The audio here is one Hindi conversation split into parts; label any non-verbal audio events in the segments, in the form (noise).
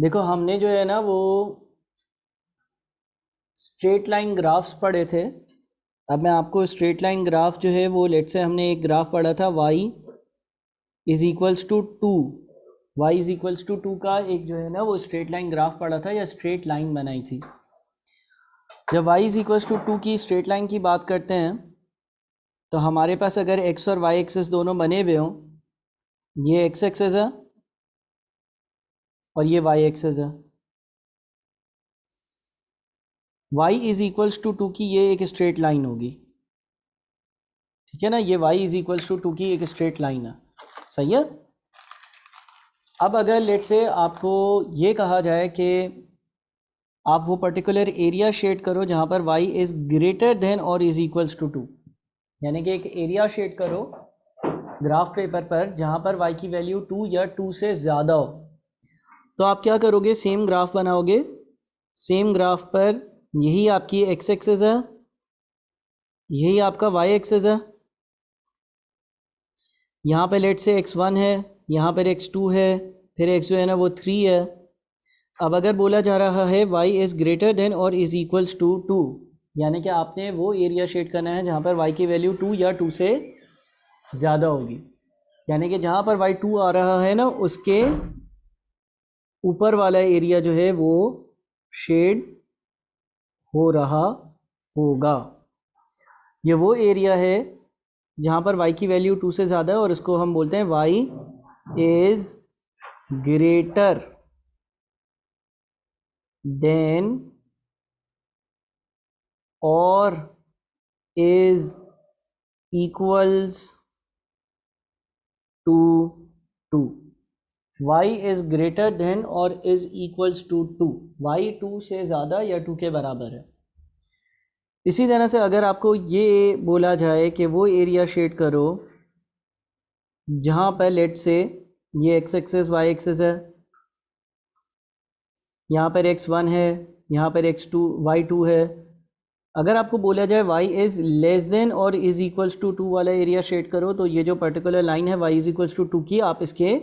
देखो हमने जो है ना वो स्ट्रेट लाइन ग्राफ्स पढ़े थे अब मैं आपको स्ट्रेट लाइन ग्राफ जो है वो लेट से हमने एक ग्राफ पढ़ा था y is equals to two y is equals to two का एक जो है ना वो स्ट्रेट लाइन ग्राफ पढ़ा था या स्ट्रेट लाइन बनाई थी जब y is equals to two की स्ट्रेट लाइन की बात करते हैं तो हमारे पास अगर एक्स और वाई एक्सेस दोनों बने हुए हों ये एक्स एक्सेस है और ये वाई एक्सेस है y is equals to two की ये एक स्ट्रेट लाइन होगी ठीक है ना ये y is equals to two की एक स्ट्रेट लाइन है सही है अब अगर लेट से आपको ये कहा जाए कि आप वो पर्टिकुलर एरिया शेड करो जहाँ पर y इज़ ग्रेटर देन और इज़ इक्वल्स टू टू यानी कि एक एरिया शेड करो ग्राफ पेपर पर जहाँ पर y की वैल्यू टू या टू से ज़्यादा हो तो आप क्या करोगे सेम ग्राफ बनाओगे सेम ग्राफ पर यही आपकी एक्स एक्सेस है यही आपका वाई एक्सेस है यहाँ पे लेट से एक्स वन है यहाँ पर एक्स टू है फिर एक्स जो है ना वो थ्री है अब अगर बोला जा रहा है वाई इज़ ग्रेटर देन और इज़ इक्वल्स टू टू यानी कि आपने वो एरिया शेड करना है जहाँ पर वाई की वैल्यू टू या टू से ज़्यादा होगी यानी कि जहाँ पर वाई टू आ रहा है ना उसके ऊपर वाला एरिया जो है वो शेड हो रहा होगा ये वो एरिया है जहाँ पर y की वैल्यू टू से ज़्यादा है और इसको हम बोलते हैं y इज ग्रेटर देन और is equals to two y is greater than और is equals to two y two से ज़्यादा या टू के बराबर है इसी तरह से अगर आपको ये बोला जाए कि वो एरिया शेड करो जहाँ पर लेट से ये एक्स एक्सेस वाई एक्सेस है यहाँ पर एक्स वन है यहाँ पर एक्स टू वाई टू है अगर आपको बोला जाए y इज़ लेस देन और इज़ इक्वल्स टू टू वाला एरिया शेड करो तो ये जो पर्टिकुलर लाइन है y is equals to two की आप इसके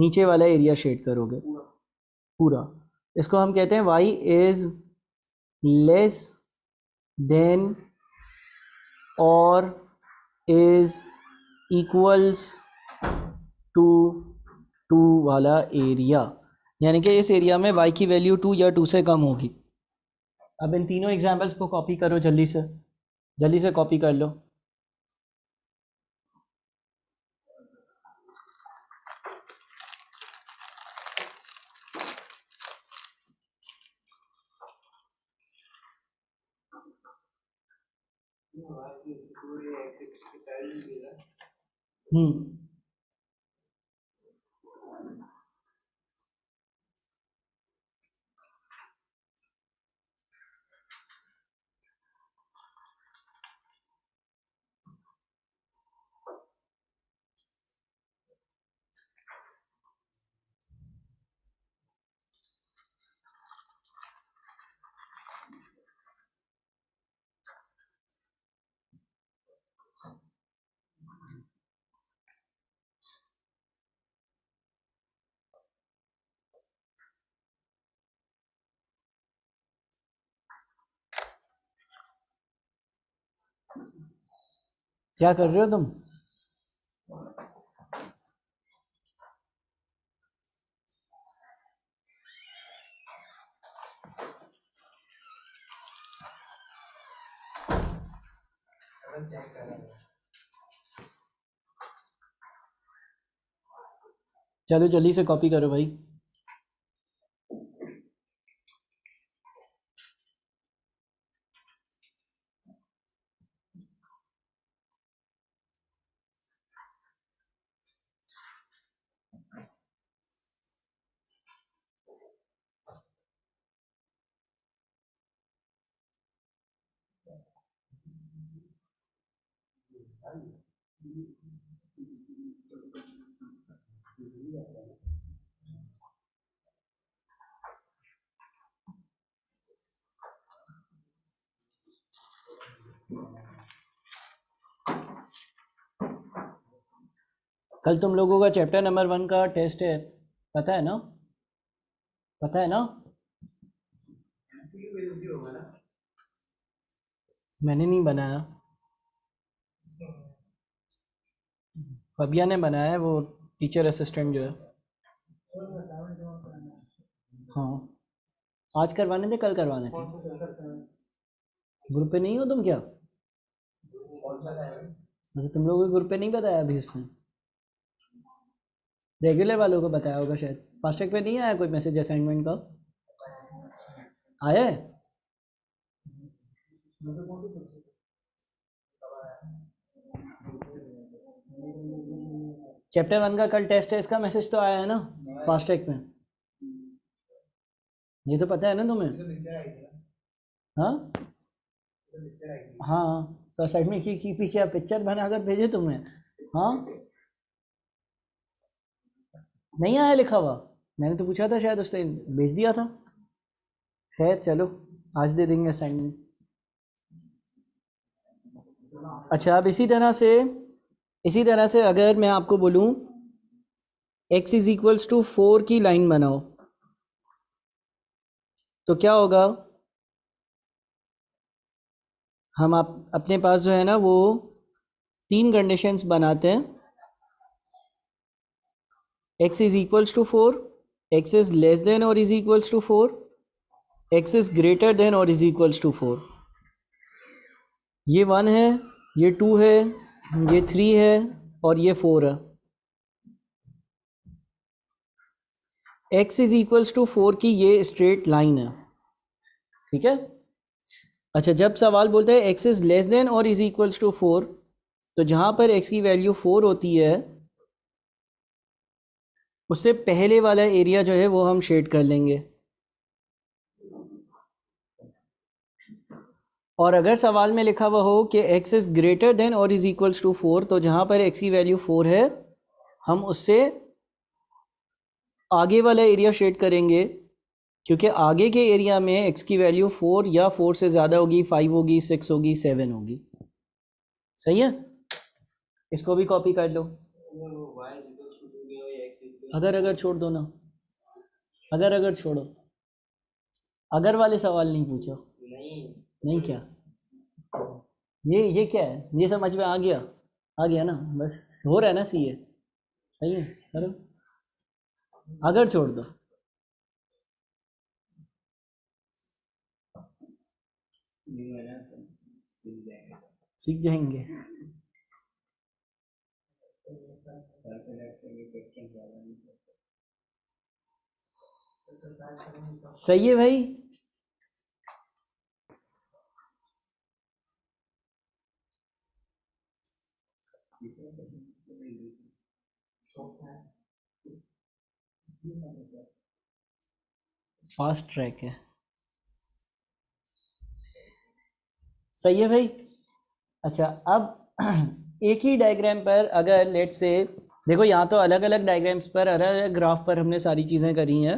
नीचे वाला एरिया शेड करोगे पूरा इसको हम कहते हैं वाई इज लेस देन और इज इक्वल्स टू टू वाला एरिया यानी कि इस एरिया में वाई की वैल्यू टू या टू से कम होगी अब इन तीनों एग्जाम्पल्स को कॉपी करो जल्दी से जल्दी से कॉपी कर लो 嗯。क्या कर रहे हो तुम चलो जल्दी से कॉपी करो भाई कल तुम लोगों का चैप्टर नंबर वन का टेस्ट है पता है ना पता है ना मैंने नहीं बनाया फबिया ने बनाया है वो टीचर असिस्टेंट जो है हाँ आज करवाने थे कल करवाने थे ग्रुप पे नहीं हो तुम क्या अच्छा तुम लोगों के ग्रुप पे नहीं बताया अभी उसने रेगुलर वालों को बताया होगा शायद फास्टैग पे नहीं आया कोई मैसेज असाइनमेंट का आया है चैप्टर वन का कल टेस्ट है इसका मैसेज तो आया है ना फास्टैग में ये तो पता है ना तुम्हें हाँ हाँ तो असाइनमेंट की, की, की पिक्चर बनाकर भेजे तुम्हें हाँ नहीं आया लिखा हुआ मैंने तो पूछा था शायद उसने भेज दिया था खैर चलो आज दे देंगे असाइनमेंट अच्छा अब इसी तरह से इसी तरह से अगर मैं आपको बोलूँ x is equals to four की लाइन बनाओ तो क्या होगा हम आप अपने पास जो है ना वो तीन कंडीशंस बनाते हैं x is equals to 4 x is less than or is equals to 4 x is greater than or is equals to 4 ये वन है ये टू है ये थ्री है और ये फोर है x is equals to four की ये स्ट्रेट लाइन है ठीक है अच्छा जब सवाल बोलता है x इज़ लेस देन और इज़ इक्वल्स टू फोर तो जहां पर x की वैल्यू फोर होती है उससे पहले वाला एरिया जो है वो हम शेड कर लेंगे और अगर सवाल में लिखा हुआ हो कि x इज़ ग्रेटर देन और इज़ इक्वल्स टू फोर तो जहां पर x की वैल्यू फोर है हम उससे आगे वाला एरिया शेड करेंगे क्योंकि आगे के एरिया में x की वैल्यू फोर या फोर से ज़्यादा होगी फाइव होगी सिक्स होगी सेवन होगी सही है इसको भी कॉपी कर लो अगर अगर छोड़ दो ना अगर अगर छोड़ो अगर वाले सवाल नहीं पूछो नहीं नहीं क्या ये ये क्या है ये समझ में आ गया आ गया ना बस हो रहा है ना सी है सही है करो अगर छोड़ दो सीख जाएंगे सही है भाई फास्ट ट्रैक है सही है भाई अच्छा अब (clears throat) एक ही डायग्राम पर अगर लेट से देखो यहाँ तो अलग अलग डायग्राम्स पर अलग अलग ग्राफ पर हमने सारी चीज़ें करी हैं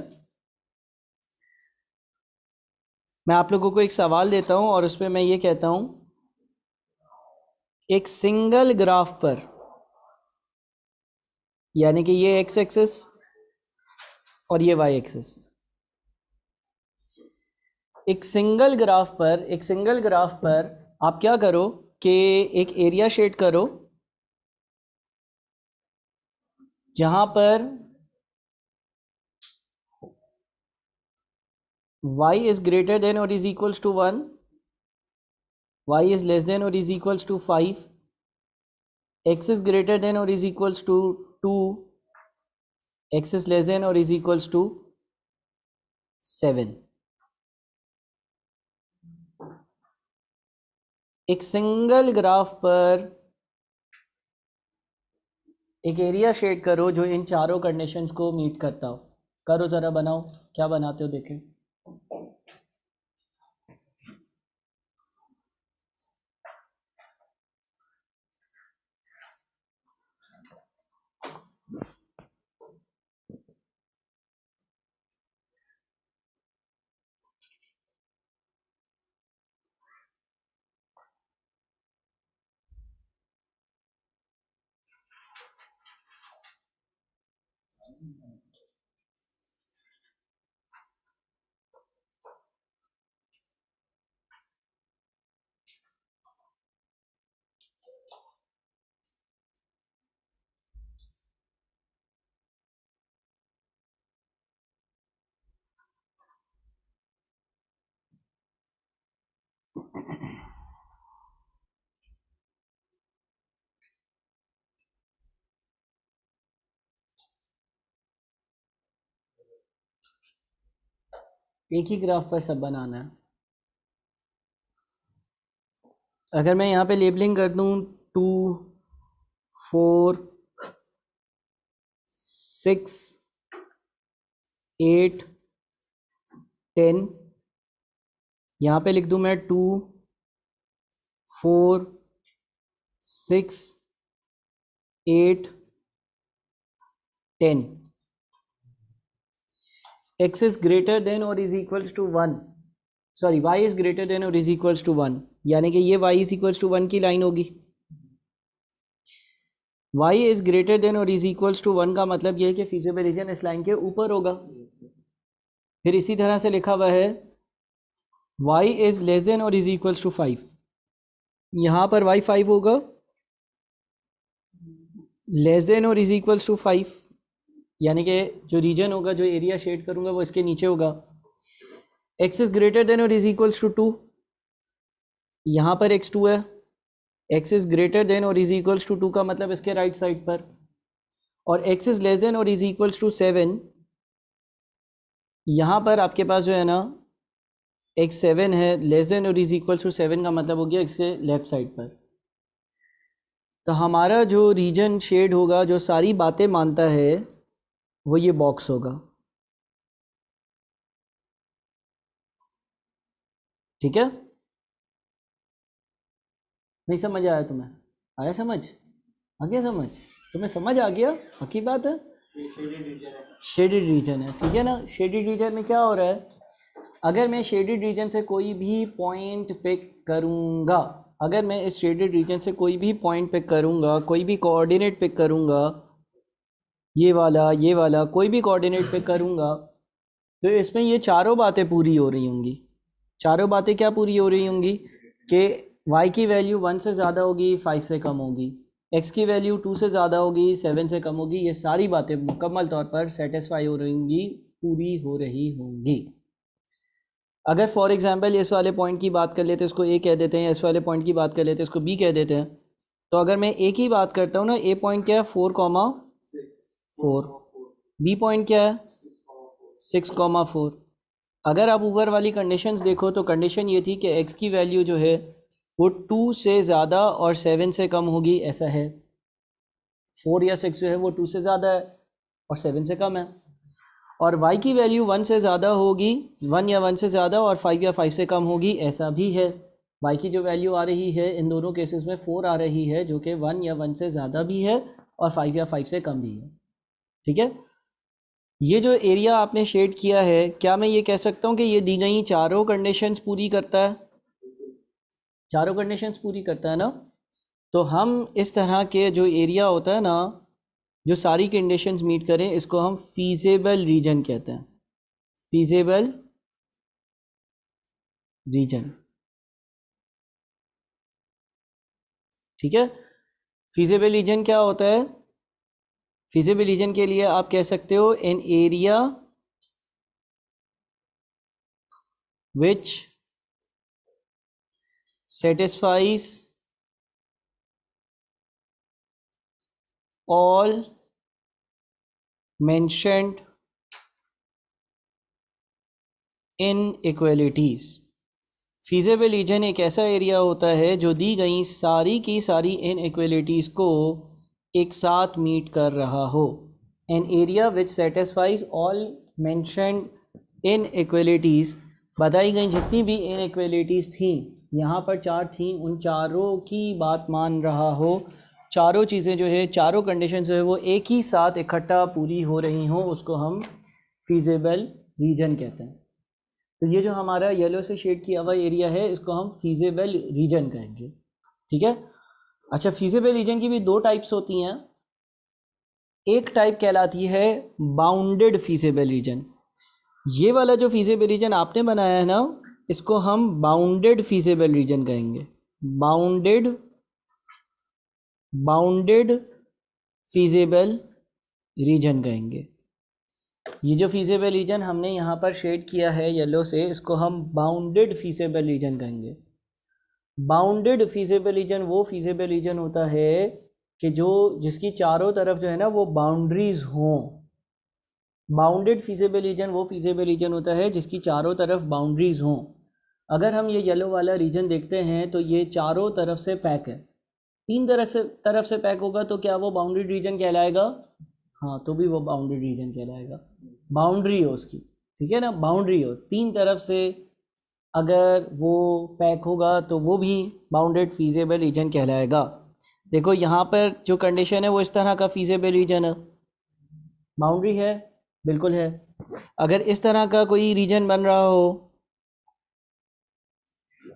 मैं आप लोगों को एक सवाल देता हूं और उस पर मैं ये कहता हूं एक सिंगल ग्राफ पर यानी कि ये एक्स एक्सेस और ये वाई एक्सेस एक सिंगल ग्राफ पर एक सिंगल ग्राफ पर आप क्या करो कि एक एरिया शेड करो जहां पर y is greater than or is equals to 1 y is less than or is equals to 5 x is greater than or is equals to 2 x is less than or is equals to 7 एक सिंगल ग्राफ पर एक एरिया शेड करो जो इन चारों कंडीशंस को मीट करता हो करो ज़रा बनाओ क्या बनाते हो देखें एक ही ग्राफ पर सब बनाना है अगर मैं यहाँ पे लेबलिंग कर दूँ two four six eight ten यहाँ पे लिख दूँ मैं two four six eight ten x is greater than or is equals to one sorry y is greater than or is equals to one यानी कि ये y is equals to one की लाइन होगी y is greater than or is equals to one का मतलब ये है कि फीजेबल रीजन इस लाइन के ऊपर होगा फिर इसी तरह से लिखा हुआ है y is less than or is equals to five यहाँ पर y फाइव होगा लेस देन और इज इक्वल्स टू फाइव यानी कि जो रीजन होगा जो एरिया शेड करूंगा वो इसके नीचे होगा एक्स इज़ ग्रेटर देन और इज़ इक्वल्स टू टू यहाँ पर एक्स टू है एक्स इज़ ग्रेटर देन और इज़ इक्वल्स टू टू का मतलब इसके राइट right साइड पर और एक्स इज़ लेस देन और इज़ इक्वल्स टू सेवन यहाँ पर आपके पास जो है ना एक्स सेवन है लेस देन और इज़ इक्वल्स टू सेवन का मतलब हो गया इसके लेफ़्ट साइड पर तो हमारा जो रीजन शेड होगा जो सारी बातें मानता है वो ये बॉक्स होगा ठीक है नहीं समझ आया तुम्हें आया समझ आ गया समझ तुम्हें समझ आ गया हकी बात है शेडिड रीजन है ठीक है ना शेडिड रीजन में क्या हो रहा है अगर मैं शेडिड रीजन से कोई भी पॉइंट पिक करूँगा अगर मैं इस शेडिड रीजन से कोई भी पॉइंट पिक करूँगा कोई भी कोऑर्डिनेट पिक करूँगा ये वाला ये वाला कोई भी कोऑर्डिनेट पे करूँगा तो इसमें ये चारों बातें पूरी हो रही होंगी चारों बातें क्या पूरी हो रही होंगी कि y की वैल्यू वन से ज़्यादा होगी फाइव से कम होगी x की वैल्यू टू से ज़्यादा होगी सेवन से कम होगी ये सारी बातें मुकम्मल तौर पर सेटिस्फाई हो रही होंगी पूरी हो रही होंगी अगर फॉर एग्ज़ाम्पल इस वाले पॉइंट की बात कर लेते इसको ए कह देते हैं इस वाले पॉइंट की बात कर लेते इसको बी कह देते हैं तो अगर मैं ए की बात करता हूँ ना ए पॉइंट क्या है four comma four B point क्या है सिक्स कॉमा फोर अगर आप ऊपर वाली कंडीशंस देखो तो कंडीशन ये थी कि एक्स की वैल्यू जो है वो टू से ज़्यादा और सेवन से कम होगी ऐसा है फोर या सिक्स जो है वो टू से ज़्यादा है और सेवन से कम है और वाई की वैल्यू वन से ज़्यादा होगी वन या वन से ज़्यादा और फाइव या फाइव से कम होगी ऐसा भी है वाई की जो वैल्यू आ रही है इन दोनों केसेस में फोर आ रही है जो कि वन या वन से ज़्यादा भी है और फाइव या फाइव से कम भी है ठीक है ये जो एरिया आपने शेड किया है क्या मैं ये कह सकता हूँ कि ये दी गई चारों कंडीशंस पूरी करता है चारों कंडीशंस पूरी करता है ना तो हम इस तरह के जो एरिया होता है ना जो सारी कंडीशंस मीट करें इसको हम फीजेबल रीजन कहते हैं फीजेबल रीजन ठीक है फीजेबल रीजन क्या होता है फिजिबल रीजन के लिए आप कह सकते हो an area which satisfies mentioned inequalities feasible region एक ऐसा एरिया होता है जो दी गई सारी की सारी इन इक्वेलिटीज को एक साथ मीट कर रहा हो an area which satisfies all mention इन एकवेलिटीज़ बताई गई जितनी भी इन इक्वलिटीज़ थी यहाँ पर चार थी उन चारों की बात मान रहा हो चारों चीज़ें जो है चारों कंडीशन जो है वो एक ही साथ इकट्ठा पूरी हो रही हो उसको हम फीजेबल रीजन कहते हैं तो ये जो हमारा येलो से शेड किया हुआ एरिया है इसको हम फीजेबल रीजन कहेंगे ठीक है अच्छा फीजेबल रीजन की भी दो टाइप्स होती हैं एक टाइप कहलाती है बाउंडेड फीजेबल रीजन ये वाला जो फीजेबल रीजन आपने बनाया है ना इसको हम बाउंडेड फीजेबल रीजन कहेंगे बाउंडेड बाउंडेड फीजेबल रीजन कहेंगे ये जो फीजेबल रीजन हमने यहाँ पर शेड किया है येलो से इसको हम बाउंडेड फीजेबल रीजन कहेंगे बाउंडेड फीजेबल रीजन वो फीजेबल रीजन होता है कि जो जिसकी चारों तरफ जो है ना वो बाउंड्रीज हों बाउंडेड फीजेबल रीजन वो फीजेबल रीजन होता है जिसकी चारों तरफ बाउंड्रीज हों अगर हम ये येलो वाला रीजन देखते हैं तो ये चारों तरफ से पैक है तीन तरफ से तरफ से पैक होगा तो क्या वो बाउंड्री रीजन कहलाएगा हाँ तो भी वो बाउंड्री रीजन कहलाएगा बाउंड्री हो उसकी ठीक है ना बाउंड्री हो तीन तरफ से अगर वो पैक होगा तो वो भी बाउंडेड फीजेबल रीजन कहलाएगा देखो यहाँ पर जो कंडीशन है वो इस तरह का फीजेबल रीजन है बाउंड्री है बिल्कुल है अगर इस तरह का कोई रीजन बन रहा हो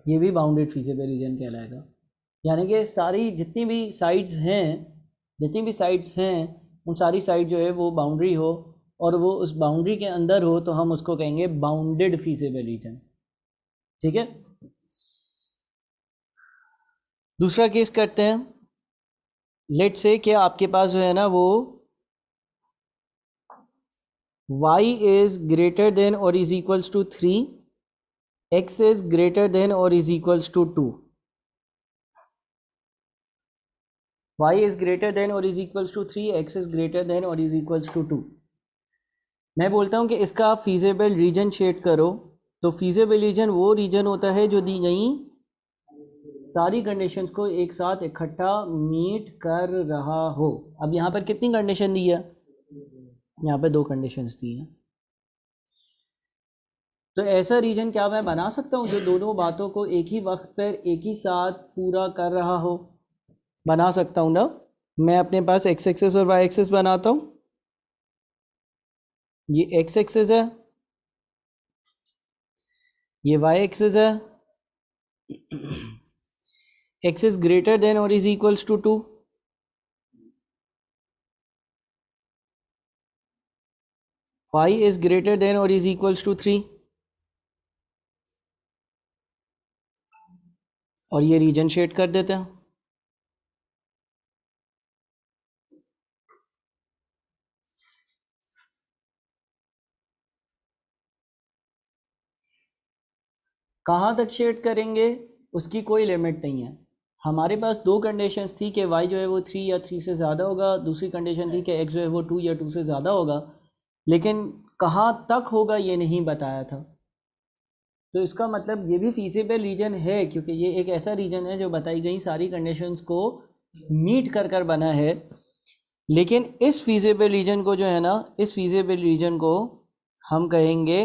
ये भी बाउंडेड फीजेबल रीजन कहलाएगा यानी कि सारी जितनी भी साइड्स हैं जितनी भी साइड्स हैं उन सारी साइड जो है वो बाउंड्री हो और वो उस बाउंड्री के अंदर हो तो हम उसको कहेंगे बाउंडेड फीजेबल रीजन ठीक है दूसरा केस करते हैं लेट से कि आपके पास जो है ना वो y इज ग्रेटर देन और is equals to three x is greater than और is equals to two y is greater than और is equals to three x is greater than और इज इक्वल्स टू टू मैं बोलता हूं कि इसका फीजेबल रीजन शेड करो तो फीजेबल रीजन वो रीजन होता है जो दी गई सारी कंडीशंस को एक साथ इकट्ठा मीट कर रहा हो अब यहाँ पर कितनी कंडीशन दी है यहाँ पर दो कंडीशंस दी हैं तो ऐसा रीजन क्या मैं बना सकता हूँ जो दोनों बातों को एक ही वक्त पर एक ही साथ पूरा कर रहा हो बना सकता हूँ ना मैं अपने पास एक्स एक्सेस और वाई एक्सेस बनाता हूँ ये एक्स एक्सेस है ये वाई एक्सेस है इज ग्रेटर देन और is equals to two y is greater than और इज equals टू थ्री और ये रीजन शेड कर देते हैं कहाँ तक शेड करेंगे उसकी कोई लिमिट नहीं है हमारे पास दो कंडीशंस थी कि वाई जो है वो थ्री या थ्री से ज़्यादा होगा दूसरी कंडीशन थी कि एक्स जो है वो टू या टू से ज़्यादा होगा लेकिन कहाँ तक होगा ये नहीं बताया था तो इसका मतलब ये भी फीसिबल रीजन है क्योंकि ये एक ऐसा रीजन है जो बताई गई सारी कंडीशंस को मीट कर कर बना है लेकिन इस फीजेबल रीजन को जो है ना इस फीजेबल रीजन को हम कहेंगे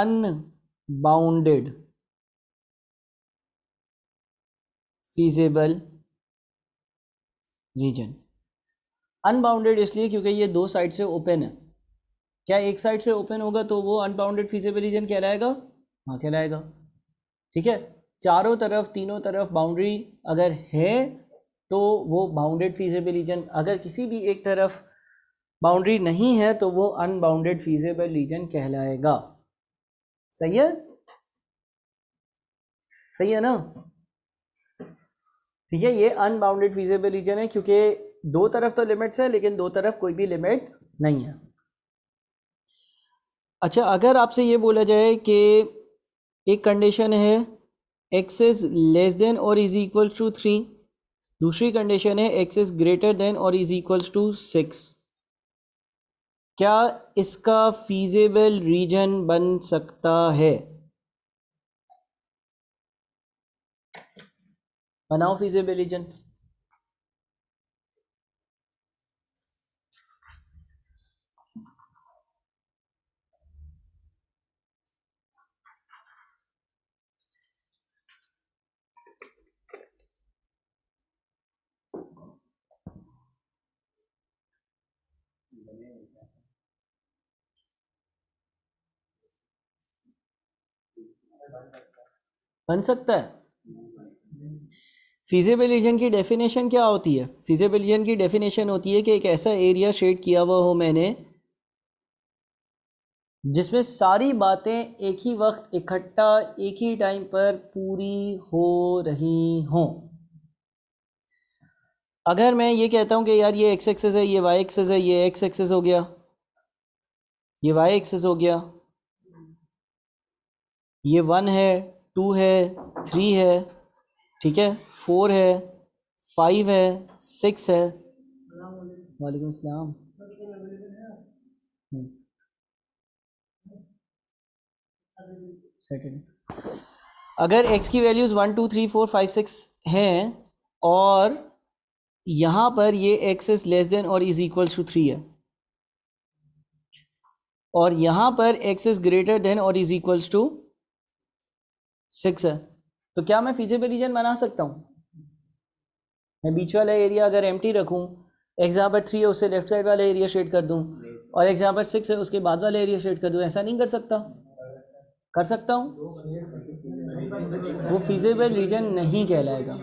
अनबाउंडेड फीजेबल रीजन अनबाउंडेड इसलिए क्योंकि ये दो साइड से ओपन है क्या एक साइड से ओपन होगा तो वो अनबाउंडेड फीजेबल रीजन कहलाएगा हाँ कहलाएगा ठीक है चारों तरफ तीनों तरफ बाउंड्री अगर है तो वो बाउंडेड फीजेबल रीजन अगर किसी भी एक तरफ बाउंड्री नहीं है तो वो अनबाउंडेड फीजेबल रीजन कहलाएगा सही है सही है ना ठीक है ये अनबाउंडेड फीजेबल रीजन है क्योंकि दो तरफ तो लिमिट्स है लेकिन दो तरफ कोई भी लिमिट नहीं है अच्छा अगर आपसे ये बोला जाए कि एक कंडीशन है एक्स इज़ लेस देन और इज़ इक्वल टू थ्री दूसरी कंडीशन है एक्स इज़ ग्रेटर देन और इज़ इक्वल्स टू सिक्स क्या इसका फीजेबल रीजन बन सकता है बनाओ फिजिबल रीजन बन सकता है फिजिबल रीजन की डेफिनेशन क्या होती है फिजिबल रीजन की डेफिनेशन होती है कि एक ऐसा एरिया शेड किया हुआ हो मैंने जिसमें सारी बातें एक ही वक्त इकट्ठा एक ही टाइम पर पूरी हो रही हों अगर मैं ये कहता हूँ कि यार ये एक्स एक्सेस है ये वाई एक्सेस है ये एक्स एक्सेस हो गया ये वाई एक्सेस हो गया ये वन है टू है थ्री है ठीक है फोर है फाइव है सिक्स है वालेकुम सलाम हम्म। अगर x की values one two three four five six हैं और यहां पर ये x इज़ लेस देन और इज़ इक्वल टू थ्री है और यहां पर x इज़ ग्रेटर देन और इज़ इक्वल्स टू सिक्स है तो क्या मैं फिजिबल रीजन बना सकता हूँ मैं बीच वाला एरिया अगर एम रखूँ एग्जाम्पल थ्री है उससे लेफ्ट साइड वाला एरिया शेड कर दूँ और एग्जाम्पल सिक्स है उसके बाद वाला एरिया शेड कर दूँ ऐसा नहीं कर सकता कर सकता हूँ वो फिजिबल रीजन नहीं कहलाएगा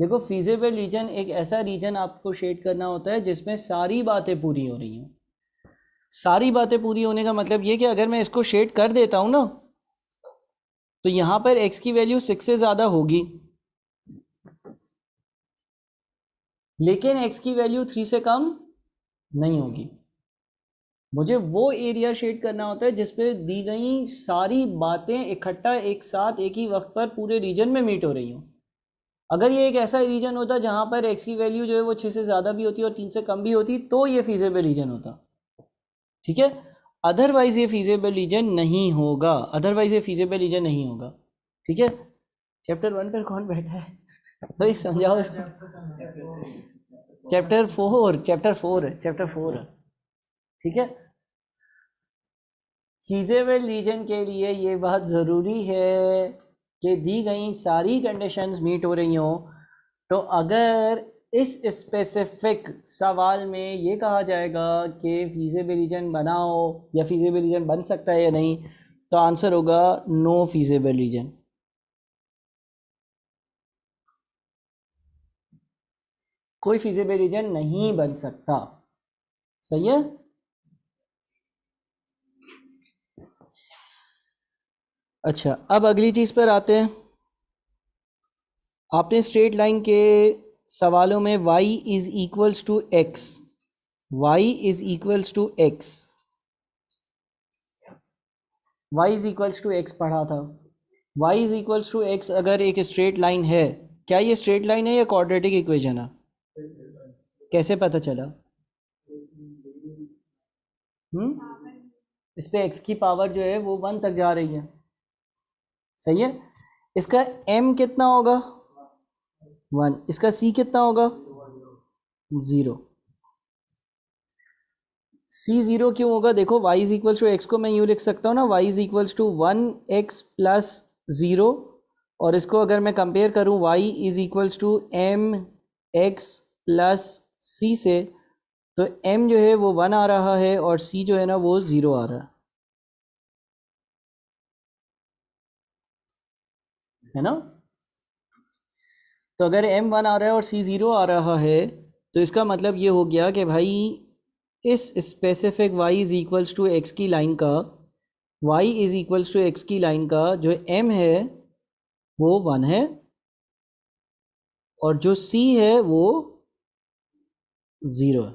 देखो फिजिबल रीजन एक ऐसा रीजन आपको शेड करना होता है जिसमें सारी बातें पूरी हो रही हैं सारी बातें पूरी होने का मतलब ये कि अगर मैं इसको शेड कर देता हूँ ना तो यहां पर x की वैल्यू सिक्स से ज़्यादा होगी लेकिन x की वैल्यू थ्री से कम नहीं होगी मुझे वो एरिया शेड करना होता है जिसपे दी गई सारी बातें इकट्ठा एक साथ एक ही वक्त पर पूरे रीजन में मीट हो रही हूं अगर ये एक ऐसा रीजन होता जहां पर एक्स की वैल्यू जो है वो छह से ज़्यादा भी होती और तीन से कम भी होती तो ये फीजेबल रीजन होता ठीक है अदरवाइज़ ये फीजेबल रीजन नहीं होगा अदरवाइज़ ये फीजेबल रीजन नहीं होगा ठीक है चैप्टर वन पर कौन बैठा है भाई समझाओ इसको chapter four chapter four chapter four ठीक है फीजेबल रीजन के लिए ये बहुत ज़रूरी है कि दी गई सारी कंडीशंस मीट हो रही हों तो अगर इस स्पेसिफिक सवाल में ये कहा जाएगा कि फीजेबल रीजन बनाओ या फीजेबल रीजन बन सकता है या नहीं तो आंसर होगा नो फीजेबल रीजन कोई फीजेबल रीजन नहीं बन सकता सही है अच्छा अब अगली चीज़ पर आते हैं आपने स्ट्रेट लाइन के सवालों में y is equals to x y is equals to x y is equals to x पढ़ा था y is equals to x अगर एक स्ट्रेट लाइन है क्या ये स्ट्रेट लाइन है या क्वाड्रेटिक इक्वेशन है कैसे पता चला हम्म इस पर एक्स की पावर जो है वो वन तक जा रही है सही है इसका एम कितना होगा वन इसका सी कितना होगा ज़ीरो सी ज़ीरो क्यों होगा देखो y is equals to x को मैं यूँ लिख सकता हूँ ना y is equals to one x plus zero और इसको अगर मैं कंपेयर करूँ y is equals to m x plus c से तो एम जो है वो वन आ रहा है और सी जो है ना वो ज़ीरो आ रहा है है ना तो अगर एम वन आ रहा है और सी ज़ीरो आ रहा है तो इसका मतलब ये हो गया कि भाई इस specific y is equals to x की लाइन का y is equals to x की लाइन का जो एम है वो वन है और जो सी है वो ज़ीरो है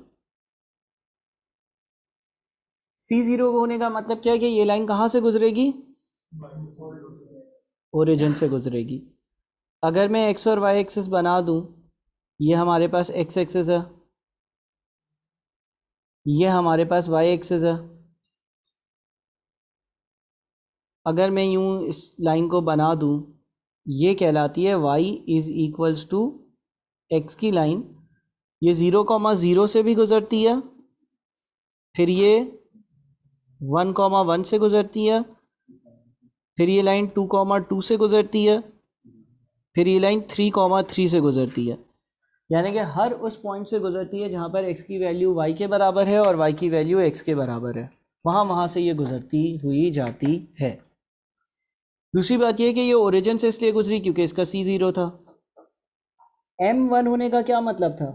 सी ज़ीरो होने का मतलब क्या है कि ये लाइन कहाँ से गुजरेगी ओरिजिन से गुजरेगी अगर मैं एक्स और वाई एक्सेस बना दूं ये हमारे पास एक्स एक्सेस है ये हमारे पास वाई एक्सेस है अगर मैं यूं इस लाइन को बना दूं ये कहलाती है y is equals to x की लाइन ये ज़ीरो कॉमा ज़ीरो से भी गुज़रती है फिर ये वन कॉमा वन से गुज़रती है फिर ये लाइन टू कॉमा टू से गुज़रती है फिर ये लाइन थ्री कॉमा थ्री से गुजरती है यानी कि हर उस पॉइंट से गुजरती है जहाँ पर एक्स की वैल्यू वाई के बराबर है और वाई की वैल्यू एक्स के बराबर है वहाँ वहाँ से ये गुजरती हुई जाती है दूसरी बात यह कि ये ओरिजिन से इसलिए गुजरी क्योंकि इसका सी ज़ीरो था एम वन होने का क्या मतलब था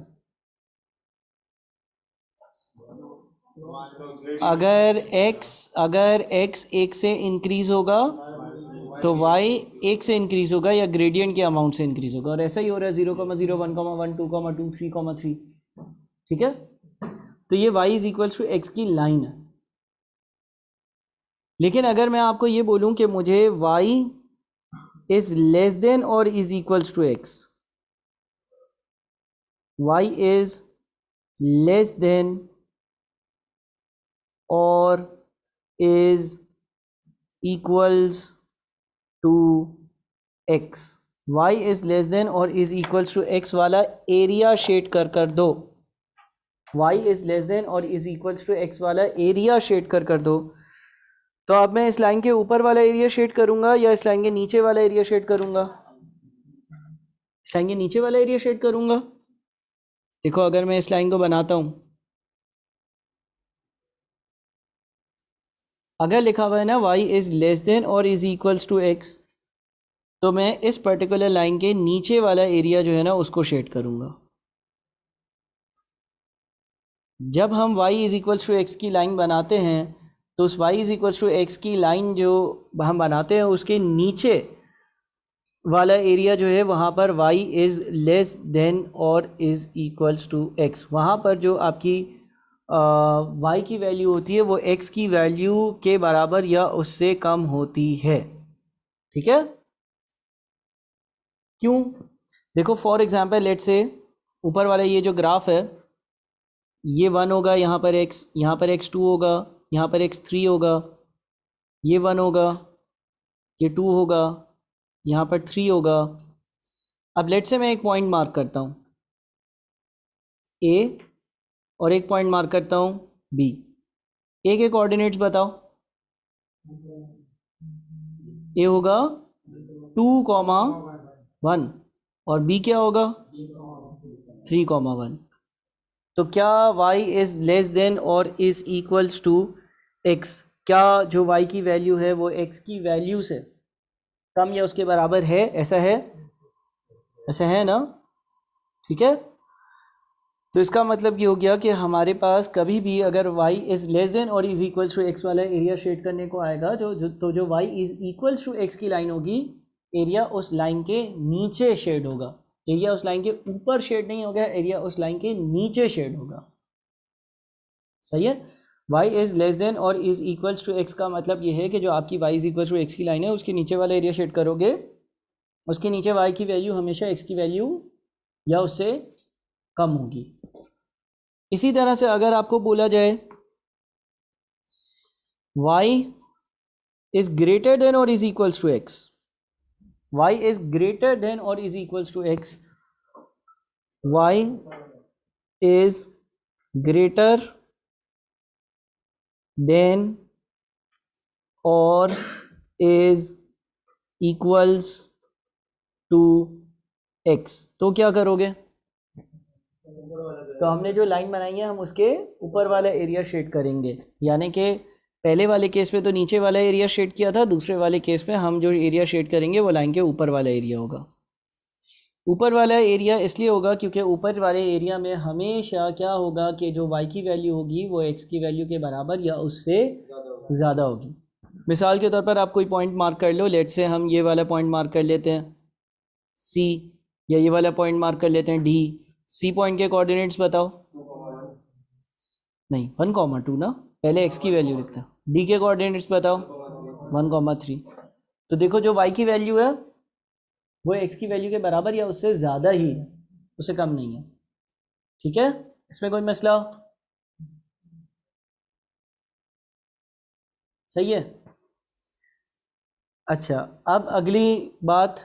अगर एक्स अगर एक्स एक से इंक्रीज होगा तो वाई एक से इंक्रीज होगा या ग्रेडियंट के अमाउंट से इंक्रीज होगा और ऐसा ही हो रहा है zero comma zero one comma one two comma two three comma three ठीक है तो ये y is equal to x की लाइन है लेकिन अगर मैं आपको ये बोलूं कि मुझे वाई इज लेस देन और is equals to x y is less than और is equals to x y is less than और इज़ इक्वल्स टू एक्स वाला एरिया शेड कर कर दो वाई इज़ लेस देन और इज़ इक्वल्स टू एक्स वाला एरिया शेड कर कर दो तो अब मैं इस लाइन के ऊपर वाला एरिया शेड करूंगा या इस लाइन के नीचे वाला एरिया शेड करूंगा इस लाइन के नीचे वाला एरिया शेड करूंगा देखो अगर मैं इस लाइन को बनाता हूँ अगर लिखा हुआ है ना वाई इज़ लेस देन और इज़ इक्वल्स टू एक्स तो मैं इस पर्टिकुलर लाइन के नीचे वाला एरिया जो है ना उसको शेड करूँगा जब हम y is equals to x की लाइन बनाते हैं तो उस y is equals to x की लाइन जो हम बनाते हैं उसके नीचे वाला एरिया जो है वहाँ पर वाई इज़ लेस देन और इज़ इक्वल्स टू एक्स वहाँ पर जो आपकी वाई की वैल्यू होती है वो एक्स की वैल्यू के बराबर या उससे कम होती है ठीक है क्यों देखो फॉर एग्जाम्पल लेट से ऊपर वाला ये जो ग्राफ है ये वन होगा यहाँ पर एक्स यहाँ पर एक्स टू होगा यहाँ पर एक्स थ्री होगा ये वन होगा ये टू होगा यहाँ पर थ्री होगा अब लेट से मैं एक पॉइंट मार्क करता हूँ ए और एक पॉइंट मार्क करता हूँ बी ए के कोऑर्डिनेट्स बताओ ए होगा टू कॉमा वन और बी क्या होगा थ्री कॉमा वन तो क्या वाई इज़ लेस देन और इज़ इक्वल्स टू एक्स क्या जो वाई की वैल्यू है वो एक्स की वैल्यू से कम या उसके बराबर है ऐसा है ऐसा है ना ठीक है तो इसका मतलब ये हो गया कि हमारे पास कभी भी अगर y इज़ लेस देन और इज़ इक्वल टू x वाला एरिया शेड करने को आएगा जो, जो तो जो y is equal to x की लाइन होगी एरिया उस लाइन के नीचे शेड होगा एरिया उस लाइन के ऊपर शेड नहीं होगा एरिया उस लाइन के नीचे शेड होगा सही है y इज़ लेस देन और इज़ इक्वल्स टू x का मतलब ये है कि जो आपकी y is equal to x की लाइन है उसके नीचे वाला एरिया शेड करोगे उसके नीचे y की वैल्यू हमेशा x की वैल्यू या उससे कम होगी इसी तरह से अगर आपको बोला जाए वाई इज ग्रेटर देन और is equals to x y is greater than और is equals to x y is greater than और इज इक्वल्स टू एक्स तो क्या करोगे तो हमने जो लाइन बनाई है हम उसके ऊपर वाला एरिया शेड करेंगे यानी कि पहले वाले केस में तो नीचे वाला एरिया शेड किया था दूसरे वाले केस में हम जो एरिया शेड करेंगे वो लाइन के ऊपर वाला एरिया होगा ऊपर वाला एरिया इसलिए होगा क्योंकि ऊपर वाले एरिया में हमेशा क्या होगा कि जो वाई की वैल्यू होगी वो एक्स की वैल्यू के बराबर या उससे ज़्यादा होगी मिसाल के तौर पर आप कोई पॉइंट मार्क कर लो लेट से हम ये वाला पॉइंट मार्क कर लेते हैं सी या ये वाला पॉइंट मार्क कर लेते हैं डी सी पॉइंट के कोऑर्डिनेट्स बताओ नहीं वन कॉमा टू ना पहले एक्स की वैल्यू लिखता डी के कोऑर्डिनेट्स बताओ वन कॉमा थ्री तो देखो जो वाई की वैल्यू है वो एक्स की वैल्यू के बराबर या उससे ज़्यादा ही है उससे कम नहीं है ठीक है इसमें कोई मसला सही है अच्छा अब अगली बात